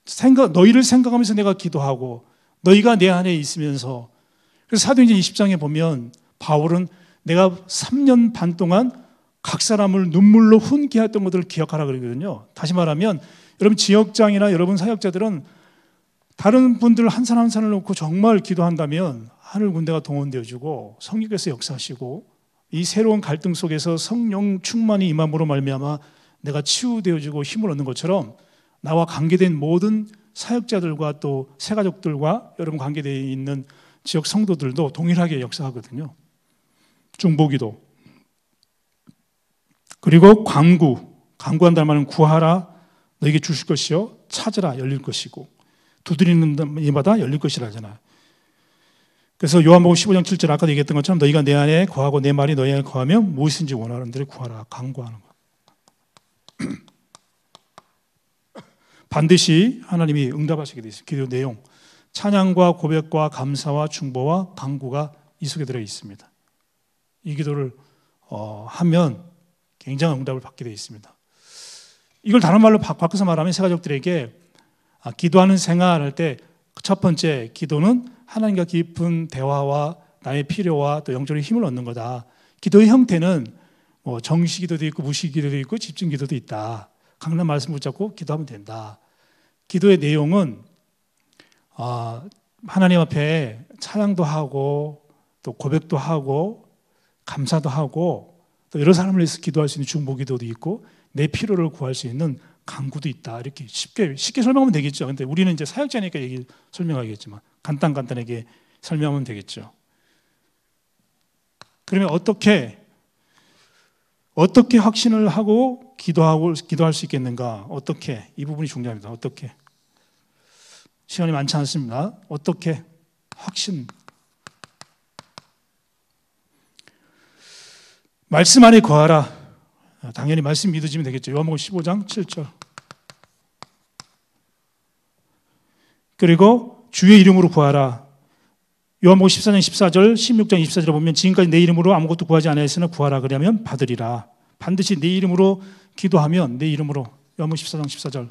생각, 너희를 생각하면서 내가 기도하고, 너희가 내 안에 있으면서, 그래서 사도행전 20장에 보면, 바울은 내가 3년 반 동안 각 사람을 눈물로 훈계했던 것들을 기억하라 그러거든요. 다시 말하면 여러분 지역장이나 여러분 사역자들은 다른 분들 한 사람 한 사람을 놓고 정말 기도한다면 하늘 군대가 동원되어주고 성령께서 역사하시고 이 새로운 갈등 속에서 성령 충만이 임함으로 말미암아 내가 치유되어주고 힘을 얻는 것처럼 나와 관계된 모든 사역자들과 또 새가족들과 여러분 관계되어 있는 지역 성도들도 동일하게 역사하거든요. 중보기도 그리고 광구 광구한다는 말은 구하라 너에게 주실 것이요 찾으라 열릴 것이고 두드리는 이마다 열릴 것이라 잖아 그래서 요한복음 15장 7절 아까도 얘기했던 것처럼 너희가 내 안에 거하고 내 말이 너희 안에 거하면 무엇인지 원하는 대로 구하라 강구하는 것 반드시 하나님이 응답하시게 되어 기도 내용 찬양과 고백과 감사와 중보와 강구가 이 속에 들어 있습니다 이 기도를 어, 하면 굉장한 응답을 받게 되어 있습니다. 이걸 다른 말로 바꿔서 말하면 세가족들에게 아, 기도하는 생활할 때첫 그 번째 기도는 하나님과 깊은 대화와 나의 필요와 또 영적인 힘을 얻는 거다. 기도의 형태는 뭐 정시 기도도 있고 무시 기도도 있고 집중 기도도 있다. 강남 말씀 붙잡고 기도하면 된다. 기도의 내용은 아, 하나님 앞에 찬양도 하고 또 고백도 하고 감사도 하고 또 여러 사람을 위해서 기도할 수 있는 중보기도도 있고 내 필요를 구할 수 있는 강구도 있다. 이렇게 쉽게 쉽게 설명하면 되겠죠. 근데 우리는 이제 사역자니까 얘기 설명하겠지만 간단 간단하게 설명하면 되겠죠. 그러면 어떻게 어떻게 확신을 하고 기도하고 기도할 수 있겠는가? 어떻게 이 부분이 중요합니다. 어떻게 시간이 많지 않습니다. 어떻게 확신 말씀 안에 거하라. 당연히 말씀 믿어시면 되겠죠. 요한복음 15장 7절. 그리고 주의 이름으로 구하라. 요한복음 14장 14절, 16장 24절에 보면 지금까지 내 이름으로 아무것도 구하지 않았으나 구하라 그러면 받으리라. 반드시 내 이름으로 기도하면 내 이름으로 요한복음 14장 14절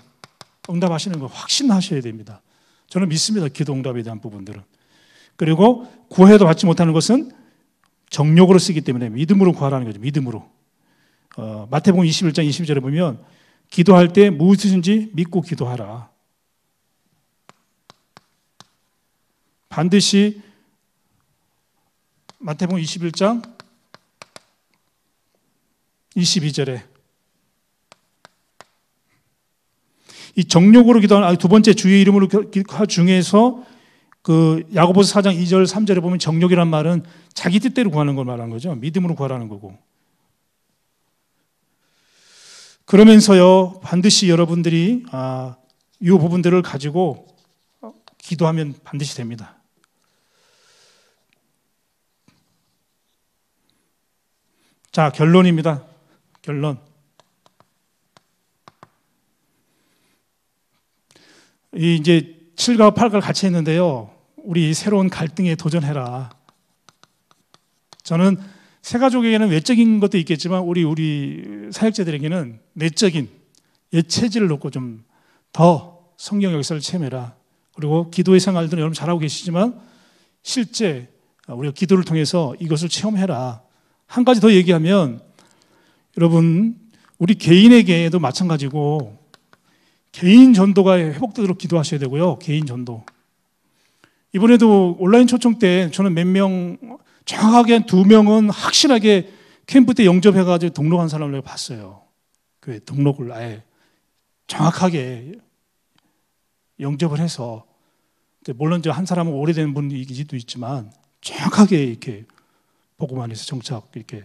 응답하시는 거 확신하셔야 됩니다. 저는 믿습니다. 기도 응답에 대한 부분들은. 그리고 구해도 받지 못하는 것은 정욕으로 쓰기 때문에 믿음으로 구하라는 거죠. 믿음으로. 어, 마태복음 21장 20절에 보면 기도할 때 무엇이든지 믿고 기도하라. 반드시 마태복음 21장 22절에 이 정욕으로 기도하는 아, 두 번째 주의 이름으로 중에서 그 야고보서 4장 2절 3절에 보면 정욕이란 말은 자기 뜻대로 구하는 걸 말하는 거죠. 믿음으로 구하라는 거고. 그러면서요 반드시 여러분들이 아, 이 부분들을 가지고 기도하면 반드시 됩니다. 자, 결론입니다. 결론. 이 이제 7과 8과 같이 했는데요. 우리 새로운 갈등에 도전해라. 저는 새 가족에게는 외적인 것도 있겠지만 우리 우리 사역자들에게는 내적인 예체질을 놓고 좀 더 성경 역사를 체험해라. 그리고 기도의 생활들은 여러분 잘하고 계시지만 실제 우리가 기도를 통해서 이것을 체험해라. 한 가지 더 얘기하면 여러분 우리 개인에게도 마찬가지고 개인 전도가 회복되도록 기도하셔야 되고요. 개인 전도. 이번에도 온라인 초청 때 저는 몇 명, 정확하게 두 명은 확실하게 캠프 때 영접해가지고 등록한 사람을 봤어요. 그 등록을 아예 정확하게 영접을 해서 물론 저한 사람은 오래된 분이기도 있지만 정확하게 이렇게 보고만 해서 정착 이렇게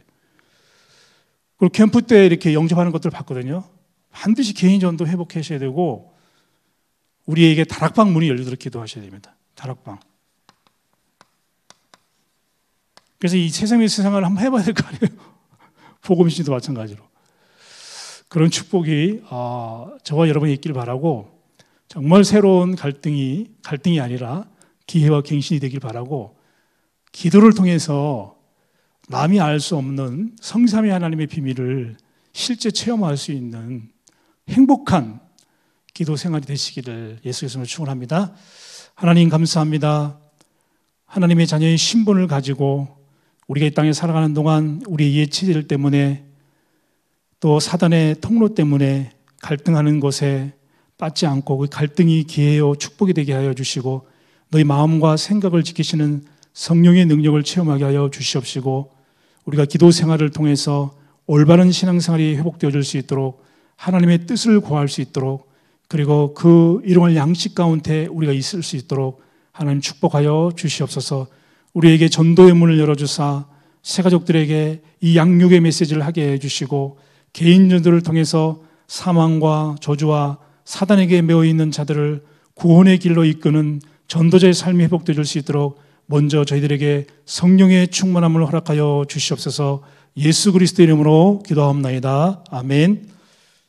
그리고 캠프 때 이렇게 영접하는 것들을 봤거든요. 반드시 개인전도 회복하셔야 되고 우리에게 다락방 문이 열리도록 기도하셔야 됩니다. 다락방. 그래서 이 세상의 세상을 한번 해봐야 될 거 아니에요. 복음신도 마찬가지로. 그런 축복이 어, 저와 여러분이 있길 바라고 정말 새로운 갈등이 갈등이 아니라 기회와 갱신이 되길 바라고 기도를 통해서 남이 알 수 없는 성삼위 하나님의 비밀을 실제 체험할 수 있는 행복한 기도 생활이 되시기를 예수께서 축원합니다. 하나님 감사합니다. 하나님의 자녀의 신분을 가지고 우리가 이 땅에 살아가는 동안 우리의 예치들 때문에 또 사단의 통로 때문에 갈등하는 것에 빠지 않고 그 갈등이 기회요 축복이 되게 하여 주시고 너희 마음과 생각을 지키시는 성령의 능력을 체험하게 하여 주시옵시고 우리가 기도 생활을 통해서 올바른 신앙생활이 회복되어 줄 수 있도록 하나님의 뜻을 구할 수 있도록 그리고 그 이름을 양식 가운데 우리가 있을 수 있도록 하나님 축복하여 주시옵소서 우리에게 전도의 문을 열어주사 새가족들에게 이 양육의 메시지를 하게 해주시고 개인전도를 통해서 사망과 저주와 사단에게 매어 있는 자들을 구원의 길로 이끄는 전도자의 삶이 회복되줄 수 있도록 먼저 저희들에게 성령의 충만함을 허락하여 주시옵소서 예수 그리스도 이름으로 기도합니다 아멘.